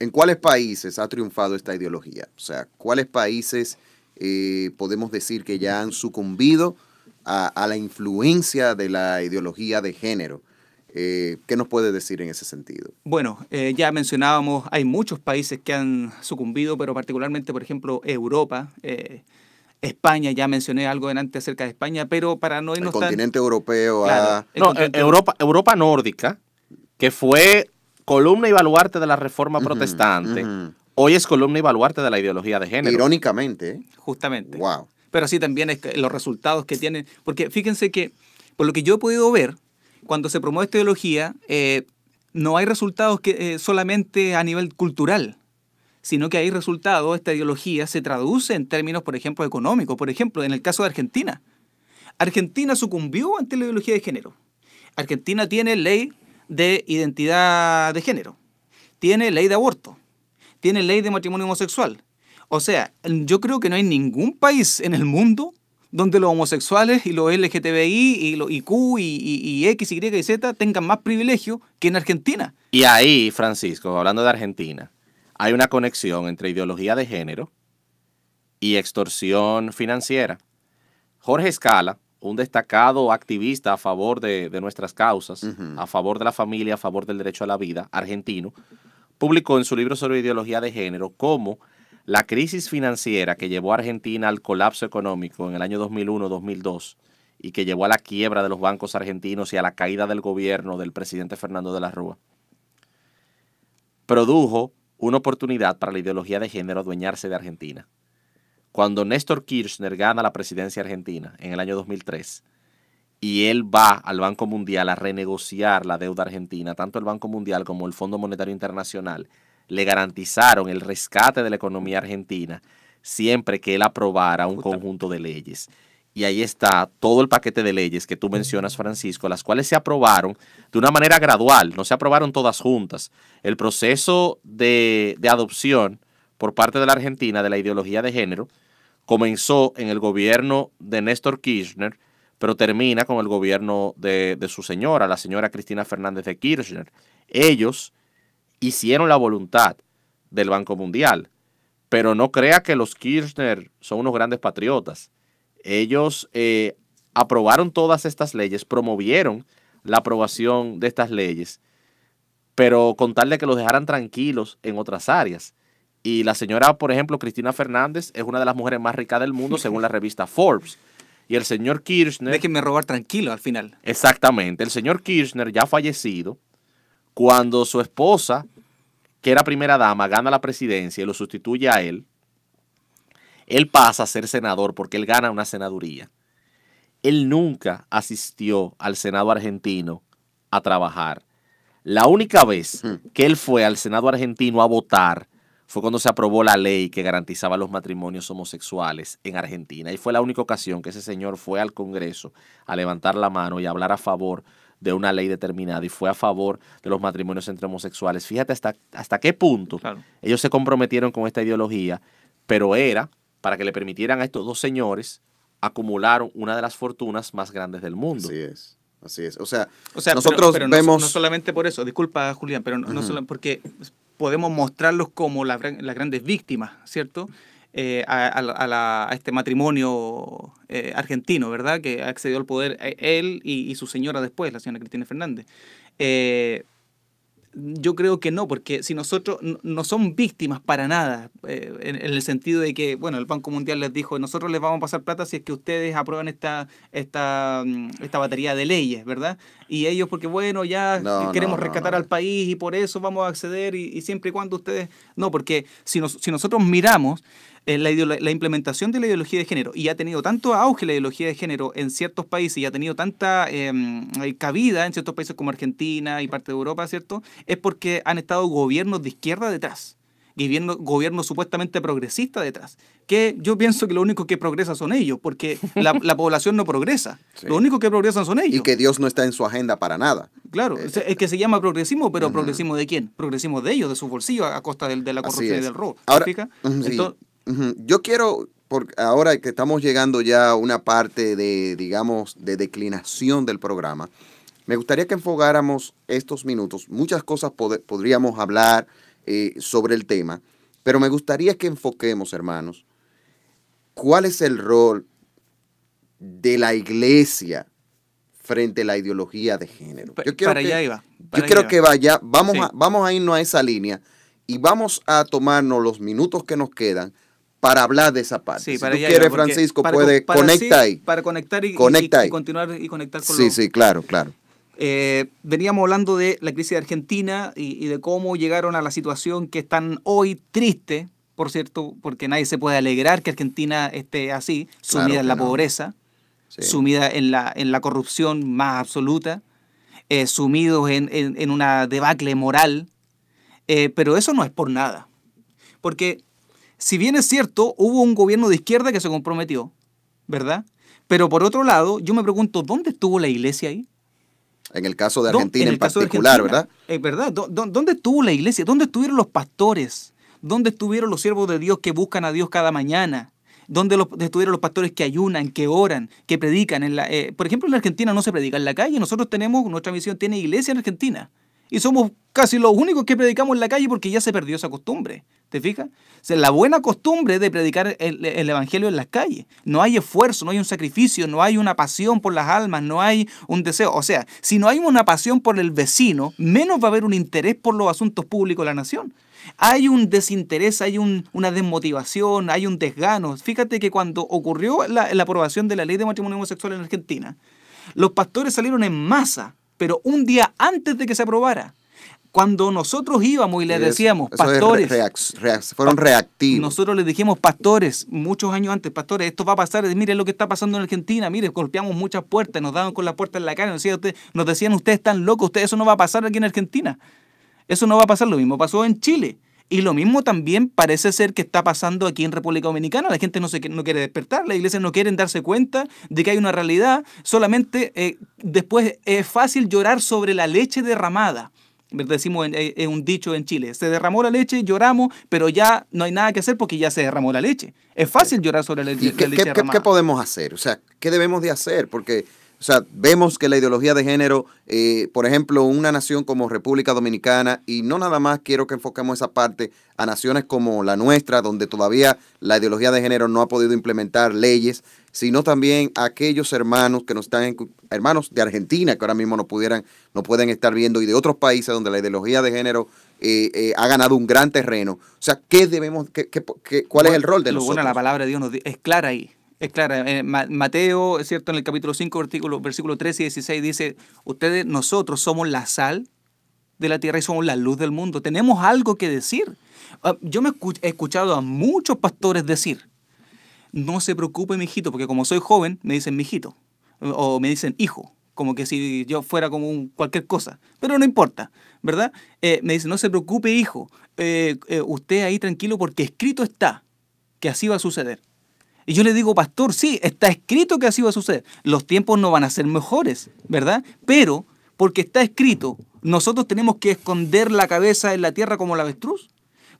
¿En cuáles países ha triunfado esta ideología? O sea, ¿cuáles países podemos decir que ya han sucumbido a la influencia de la ideología de género? Eh, ¿Qué nos puede decir en ese sentido? Bueno, eh, ya mencionábamos, hay muchos países que han sucumbido, pero particularmente, por ejemplo, Europa. Eh, España, ya mencioné algo delante acerca de España, pero para no irnos El continente europeo No, Europa, Europa nórdica, que fue columna y baluarte de la reforma protestante, hoy es columna y baluarte de la ideología de género. Irónicamente. Justamente. Wow. Pero así también es los resultados que tienen, porque fíjense que, por lo que yo he podido ver, cuando se promueve esta ideología, eh, no hay resultados que, eh, solamente a nivel cultural, sino que hay resultados, esta ideología se traduce en términos, por ejemplo, económicos. Por ejemplo, en el caso de Argentina. Argentina sucumbió ante la ideología de género. Argentina tiene ley de identidad de género, tiene ley de aborto, tiene ley de matrimonio homosexual. O sea, yo creo que no hay ningún país en el mundo donde los homosexuales y los LGTBI y los IQ y, y, y X, Y y Z tengan más privilegio que en Argentina. Y ahí, Francisco, hablando de Argentina, hay una conexión entre ideología de género y extorsión financiera. Jorge Scala, un destacado activista a favor de, nuestras causas, a favor de la familia, a favor del derecho a la vida, argentino, publicó en su libro sobre ideología de género cómo la crisis financiera que llevó a Argentina al colapso económico en el año 2001-2002 y que llevó a la quiebra de los bancos argentinos y a la caída del gobierno del presidente Fernando de la Rúa, produjo una oportunidad para la ideología de género adueñarse de Argentina. Cuando Néstor Kirchner gana la presidencia argentina en el año 2003 y él va al Banco Mundial a renegociar la deuda argentina, tanto el Banco Mundial como el Fondo Monetario Internacional le garantizaron el rescate de la economía argentina siempre que él aprobara un conjunto de leyes. Y ahí está todo el paquete de leyes que tú mencionas, Francisco, las cuales se aprobaron de una manera gradual, no se aprobaron todas juntas. El proceso de, adopción por parte de la Argentina de la ideología de género comenzó en el gobierno de Néstor Kirchner, pero termina con el gobierno de, de su señora, la señora Cristina Fernández de Kirchner. Ellos hicieron la voluntad del Banco Mundial. Pero no crea que los Kirchner son unos grandes patriotas. Ellos eh, aprobaron todas estas leyes, promovieron la aprobación de estas leyes, pero con tal de que los dejaran tranquilos en otras áreas. Y la señora, por ejemplo, Cristina Fernández es una de las mujeres más ricas del mundo, según la revista Forbes. Y el señor Kirchner... me robar tranquilo al final. Exactamente. El señor Kirchner, ya fallecido, cuando su esposa, que era primera dama, gana la presidencia y lo sustituye a él, él pasa a ser senador porque él gana una senaduría. Él nunca asistió al Senado argentino a trabajar. La única vez hmm. que él fue al Senado argentino a votar fue cuando se aprobó la ley que garantizaba los matrimonios homosexuales en Argentina. Y fue la única ocasión que ese señor fue al Congreso a levantar la mano y hablar a favor de una ley determinada y fue a favor de los matrimonios entre homosexuales. Fíjate hasta, hasta qué punto ellos se comprometieron con esta ideología, pero era para que le permitieran a estos dos señores acumular una de las fortunas más grandes del mundo. Así es. Así es. O sea, nosotros vemos. No, solamente por eso, disculpa Julián, pero no, solamente solo porque podemos mostrarlos como las grandes víctimas, ¿cierto? Eh, a, este matrimonio eh, argentino, ¿verdad? Que accedió al poder eh, él y, su señora después, la señora Cristina Fernández. yo creo que no, porque si nosotros no son víctimas para nada, en, el sentido de que, bueno, el Banco Mundial les dijo, nosotros les vamos a pasar plata si es que ustedes aprueban esta, esta, mm, esta batería de leyes, ¿verdad? Y ellos, porque bueno, ya queremos rescatar al país y por eso vamos a acceder y, siempre y cuando ustedes... No, porque si nosotros miramos... Eh, la, implementación de la ideología de género y ha tenido tanto auge la ideología de género en ciertos países y ha tenido tanta em, eh, cabida en ciertos países como Argentina y parte de Europa, ¿cierto? Es porque han estado gobiernos de izquierda detrás. viendo gobiernos supuestamente progresistas detrás. Que yo pienso que lo único que progresa son ellos, porque la, población no progresa. Lo único que progresan son ellos. Y que Dios no está en su agenda para nada. Claro, eh, es que se llama progresismo, pero progresismo de quién? Progresismo de ellos, de su bolsillo, a costa de, de la corrupción y del robo. Ahora, yo quiero, porque ahora que estamos llegando ya a una parte de, digamos, de declinación del programa, me gustaría que enfocáramos estos minutos. Muchas cosas podríamos hablar eh, sobre el tema, pero me gustaría que enfoquemos, hermanos, cuál es el rol de la iglesia frente a la ideología de género. Yo quiero que, yo quiero que vaya, vamos, a, vamos a irnos a esa línea y vamos a tomarnos los minutos que nos quedan para hablar de esa parte. para si tú Francisco, puede conectar ahí. Para conectar y, y, continuar y conectar con Sí, los... sí, claro, claro. Eh, veníamos hablando de la crisis de Argentina y, de cómo llegaron a la situación que están hoy triste, por cierto, porque nadie se puede alegrar que Argentina esté así, sumida en la pobreza, sumida en la, en la corrupción más absoluta, eh, sumidos en, una debacle moral. Eh, pero eso no es por nada. Porque si bien es cierto, hubo un gobierno de izquierda que se comprometió, ¿verdad? Pero por otro lado, yo me pregunto, ¿dónde estuvo la iglesia ahí? En el caso de Argentina en, particular, ¿verdad? Es eh, verdad. ¿Dónde estuvo la iglesia? ¿Dónde estuvieron los pastores? ¿Dónde estuvieron los siervos de Dios que buscan a Dios cada mañana? ¿Dónde estuvieron los pastores que ayunan, que oran, que predican? Eh, por ejemplo, en Argentina no se predica en la calle. Nosotros tenemos, nuestra misión tiene iglesia en Argentina. Y somos casi los únicos que predicamos en la calle porque ya se perdió esa costumbre. ¿Te fijas? Es la buena costumbre de predicar el, Evangelio en las calles. No hay esfuerzo, no hay un sacrificio, no hay una pasión por las almas, no hay un deseo. O sea, si no hay una pasión por el vecino, menos va a haber un interés por los asuntos públicos de la nación. Hay un desinterés, hay una desmotivación, hay un desgano. Fíjate que cuando ocurrió la aprobación de la ley de matrimonio homosexual en Argentina, los pastores salieron en masa, pero un día antes de que se aprobara cuando nosotros íbamos y les decíamos, pastores. fueron reactivos. Nosotros les dijimos, pastores, muchos años antes, pastores, esto va a pasar, miren lo que está pasando en Argentina, miren, golpeamos muchas puertas, nos daban con la puerta en la cara, nos decían, ustedes, nos decían, ustedes están locos, ustedes, eso no va a pasar aquí en Argentina. Eso no va a pasar, lo mismo pasó en Chile. Y lo mismo también parece ser que está pasando aquí en República Dominicana. La gente no, se, no quiere despertar, las iglesias no quieren darse cuenta de que hay una realidad. Solamente eh, después es fácil llorar sobre la leche derramada decimos, en eh, un dicho en Chile, se derramó la leche, lloramos, pero ya no hay nada que hacer porque ya se derramó la leche. Es fácil llorar sobre la, leche. qué, podemos hacer? O sea, ¿qué debemos de hacer? Porque... vemos que la ideología de género, eh, por ejemplo, una nación como República Dominicana, y no nada más quiero que enfoquemos esa parte a naciones como la nuestra, donde todavía la ideología de género no ha podido implementar leyes, sino también a aquellos hermanos que nos están hermanos de Argentina que ahora mismo no pudieran no pueden estar viendo y de otros países donde la ideología de género eh, eh, ha ganado un gran terreno. O sea, ¿qué debemos qué, cuál es el rol de nosotros? Bueno, la palabra de Dios es clara ahí. Es clara, eh, Mateo, es cierto, en el capítulo 5, versículo, versículo 13 y 16 dice, ustedes, nosotros somos la sal de la tierra y somos la luz del mundo. Tenemos algo que decir. Ah, yo me he escuchado a muchos pastores decir, no se preocupe, mijito, porque como soy joven, me dicen mijito o me dicen hijo, como que si yo fuera como cualquier cosa, pero no importa, ¿verdad? Eh, me dicen, no se preocupe, hijo, eh, eh, usted ahí tranquilo porque escrito está que así va a suceder. Y yo le digo, pastor, sí, está escrito que así va a suceder. Los tiempos no van a ser mejores, ¿verdad? Pero porque está escrito, nosotros tenemos que esconder la cabeza en la tierra como la avestruz.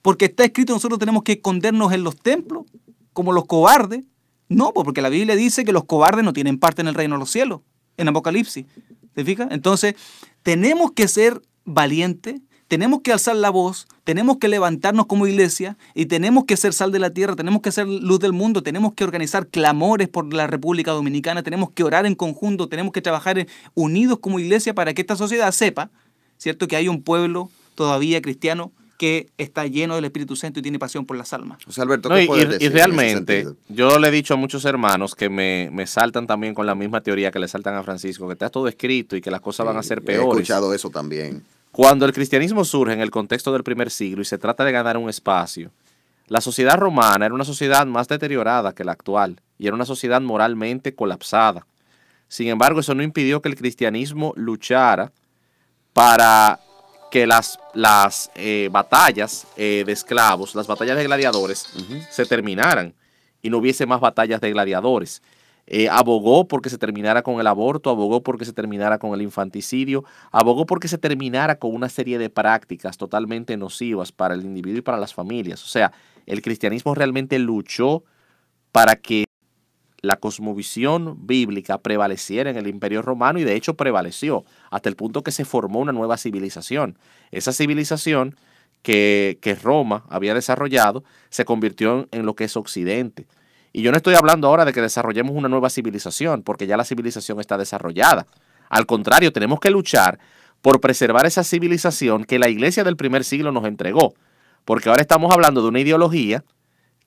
Porque está escrito, nosotros tenemos que escondernos en los templos como los cobardes. No, pues, porque la Biblia dice que los cobardes no tienen parte en el reino de los cielos, en Apocalipsis. ¿Te fijas? Entonces, tenemos que ser valientes, tenemos que alzar la voz, tenemos que levantarnos como iglesia y tenemos que ser sal de la tierra, tenemos que ser luz del mundo, tenemos que organizar clamores por la República Dominicana, tenemos que orar en conjunto, tenemos que trabajar unidos como iglesia para que esta sociedad sepa, ¿cierto?, que hay un pueblo todavía cristiano que está lleno del Espíritu Santo y tiene pasión por las almas. Alberto, y, realmente, yo le he dicho a muchos hermanos que me, saltan también con la misma teoría que le saltan a Francisco, que está todo escrito y que las cosas van a ser peores. He escuchado eso también. Cuando el cristianismo surge en el contexto del primer siglo y se trata de ganar un espacio, la sociedad romana era una sociedad más deteriorada que la actual y era una sociedad moralmente colapsada. Sin embargo, eso no impidió que el cristianismo luchara para que las, las eh, batallas eh, de esclavos, las batallas de gladiadores, se terminaran y no hubiese más batallas de gladiadores. Eh, abogó porque se terminara con el aborto, abogó porque se terminara con el infanticidio, abogó porque se terminara con una serie de prácticas totalmente nocivas para el individuo y para las familias. O sea, el cristianismo realmente luchó para que la cosmovisión bíblica prevaleciera en el imperio romano y de hecho prevaleció hasta el punto que se formó una nueva civilización. Esa civilización que, Roma había desarrollado se convirtió en lo que es Occidente. Y yo no estoy hablando ahora de que desarrollemos una nueva civilización, porque ya la civilización está desarrollada. Al contrario, tenemos que luchar por preservar esa civilización que la iglesia del primer siglo nos entregó, porque ahora estamos hablando de una ideología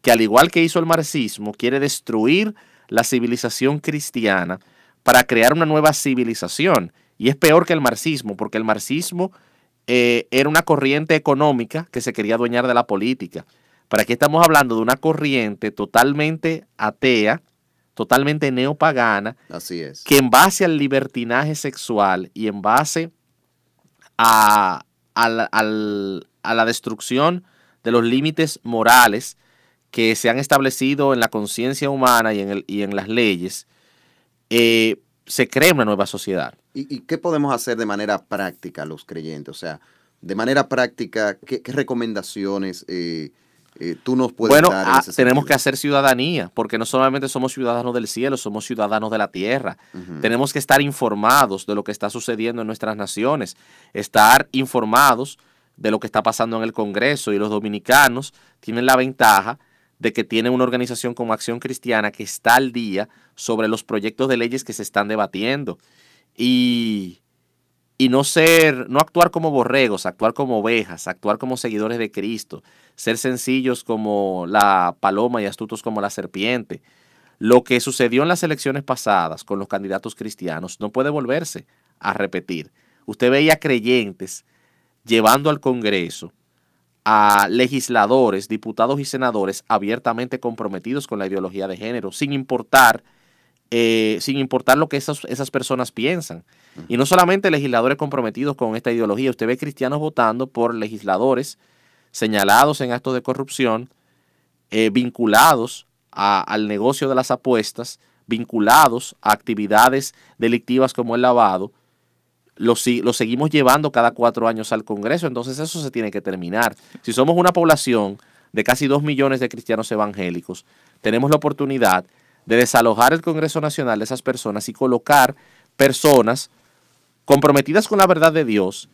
que al igual que hizo el marxismo, quiere destruir la civilización cristiana para crear una nueva civilización. Y es peor que el marxismo, porque el marxismo eh, era una corriente económica que se quería adueñar de la política. Pero aquí estamos hablando de una corriente totalmente atea, totalmente neopagana, Así es. que en base al libertinaje sexual y en base a la destrucción de los límites morales que se han establecido en la conciencia humana y en, el, y en las leyes, eh, se crea una nueva sociedad. ¿Y, qué podemos hacer de manera práctica los creyentes? O sea, de manera práctica, ¿qué, recomendaciones eh, eh, tú nos puedes bueno, dar? Bueno, ah, tenemos que hacer ciudadanía, porque no solamente somos ciudadanos del cielo, somos ciudadanos de la tierra. Tenemos que estar informados de lo que está sucediendo en nuestras naciones, estar informados de lo que está pasando en el Congreso y los dominicanos tienen la ventaja de que tiene una organización como Acción Cristiana que está al día sobre los proyectos de leyes que se están debatiendo. Y, no ser, no actuar como borregos, actuar como ovejas, actuar como seguidores de Cristo, ser sencillos como la paloma y astutos como la serpiente. Lo que sucedió en las elecciones pasadas con los candidatos cristianos no puede volverse a repetir. Usted veía creyentes llevando al Congreso a legisladores, diputados y senadores abiertamente comprometidos con la ideología de género, sin importar, eh, sin importar lo que esas, personas piensan. Y no solamente legisladores comprometidos con esta ideología, usted ve cristianos votando por legisladores señalados en actos de corrupción, eh, vinculados al negocio de las apuestas, vinculados a actividades delictivas como el lavado, lo, lo, seguimos llevando cada cuatro años al Congreso, entonces eso se tiene que terminar. Si somos una población de casi dos millones de cristianos evangélicos, tenemos la oportunidad de desalojar el Congreso Nacional de esas personas y colocar personas comprometidas con la verdad de Dios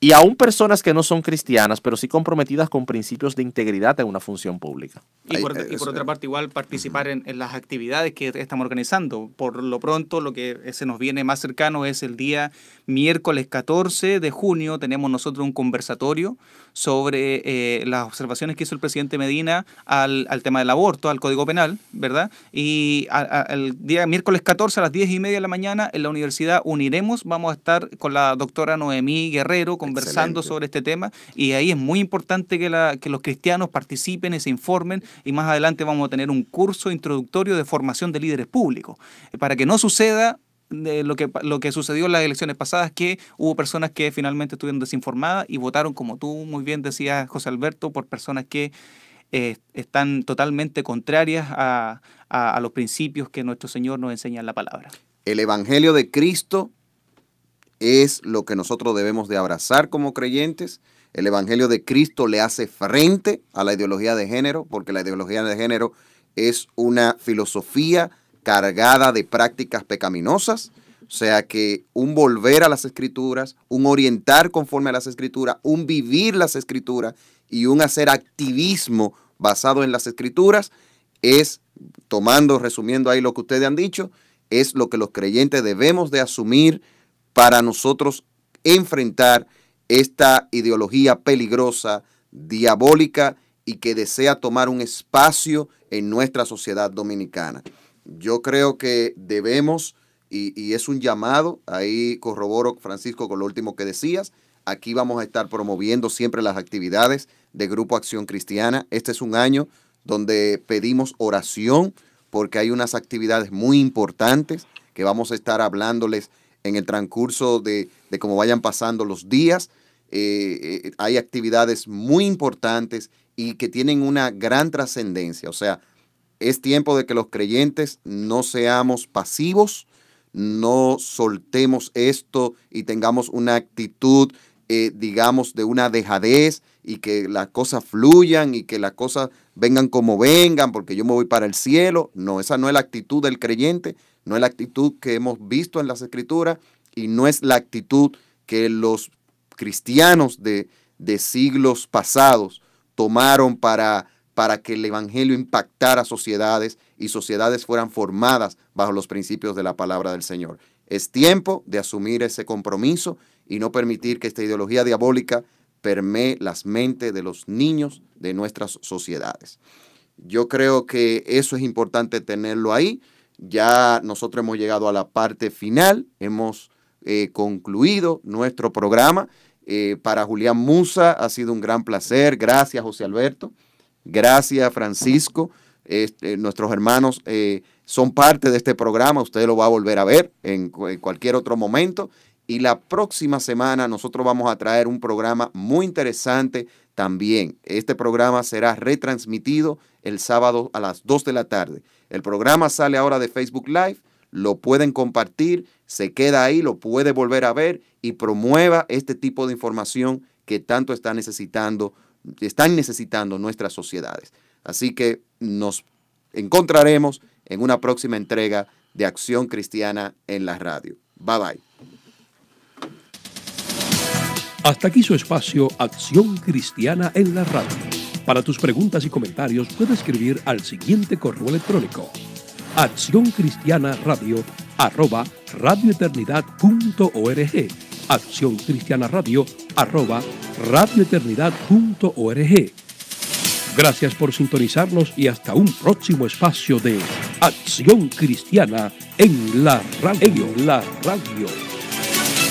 y aún personas que no son cristianas, pero sí comprometidas con principios de integridad en una función pública. Y por, otra eh, parte, igual participar en, las actividades que estamos organizando. Por lo pronto, lo que se nos viene más cercano es el día miércoles 14 de junio. Tenemos nosotros un conversatorio sobre eh, las observaciones que hizo el presidente Medina al, tema del aborto, al Código Penal, ¿verdad? Y el día miércoles 14 a las 10 y media de la mañana en la Universidad Uniremos vamos a estar con la doctora Noemí Guerrero, conversando sobre este tema y ahí es muy importante que, los cristianos participen y se informen y más adelante vamos a tener un curso introductorio de formación de líderes públicos para que no suceda eh, lo que, sucedió en las elecciones pasadas, que hubo personas que finalmente estuvieron desinformadas y votaron, como tú muy bien decías, José Alberto, por personas que eh, están totalmente contrarias a los principios que nuestro Señor nos enseña en la palabra. El Evangelio de Cristo es lo que nosotros debemos de abrazar como creyentes. El Evangelio de Cristo le hace frente a la ideología de género, porque la ideología de género es una filosofía cargada de prácticas pecaminosas. O sea que un volver a las escrituras, un orientar conforme a las escrituras, un vivir las escrituras y un hacer activismo basado en las escrituras es, tomando, resumiendo ahí lo que ustedes han dicho, es lo que los creyentes debemos de asumir para nosotros enfrentar esta ideología peligrosa, diabólica y que desea tomar un espacio en nuestra sociedad dominicana. Yo creo que debemos, y, es un llamado, ahí corroboro Francisco con lo último que decías, aquí vamos a estar promoviendo siempre las actividades de Grupo Acción Cristiana. Este es un año donde pedimos oración porque hay unas actividades muy importantes que vamos a estar hablándoles en el transcurso de, cómo vayan pasando los días. Eh, eh, hay actividades muy importantes y que tienen una gran trascendencia. O sea, es tiempo de que los creyentes no seamos pasivos, no soltemos esto y tengamos una actitud, eh, digamos, de una dejadez y que las cosas fluyan y que las cosas vengan como vengan porque yo me voy para el cielo. No, esa no es la actitud del creyente. No es la actitud que hemos visto en las escrituras y no es la actitud que los cristianos de, siglos pasados tomaron para, para que el Evangelio impactara sociedades y sociedades fueran formadas bajo los principios de la palabra del Señor. Es tiempo de asumir ese compromiso y no permitir que esta ideología diabólica permee las mentes de los niños de nuestras sociedades. Yo creo que eso es importante tenerlo ahí. Ya nosotros hemos llegado a la parte final, hemos eh, concluido nuestro programa. Eh, para Julián Musa ha sido un gran placer. Gracias, José Alberto. Gracias, Francisco. Este, nuestros hermanos eh, son parte de este programa. Usted lo va a volver a ver en, en cualquier otro momento. Y la próxima semana nosotros vamos a traer un programa muy interesante también. Este programa será retransmitido el sábado a las 2 de la tarde. El programa sale ahora de Facebook Live, lo pueden compartir, se queda ahí, lo puede volver a ver y promueva este tipo de información que tanto está necesitando, están necesitando nuestras sociedades. Así que nos encontraremos en una próxima entrega de Acción Cristiana en la radio. Bye bye. Hasta aquí su espacio Acción Cristiana en la radio. Para tus preguntas y comentarios puedes escribir al siguiente correo electrónico. Acción Cristiana Radio arroba radioeternidad.org. Acción Cristiana Radio arroba radioeternidad.org. Gracias por sintonizarnos y hasta un próximo espacio de Acción Cristiana en la radio. En la radio.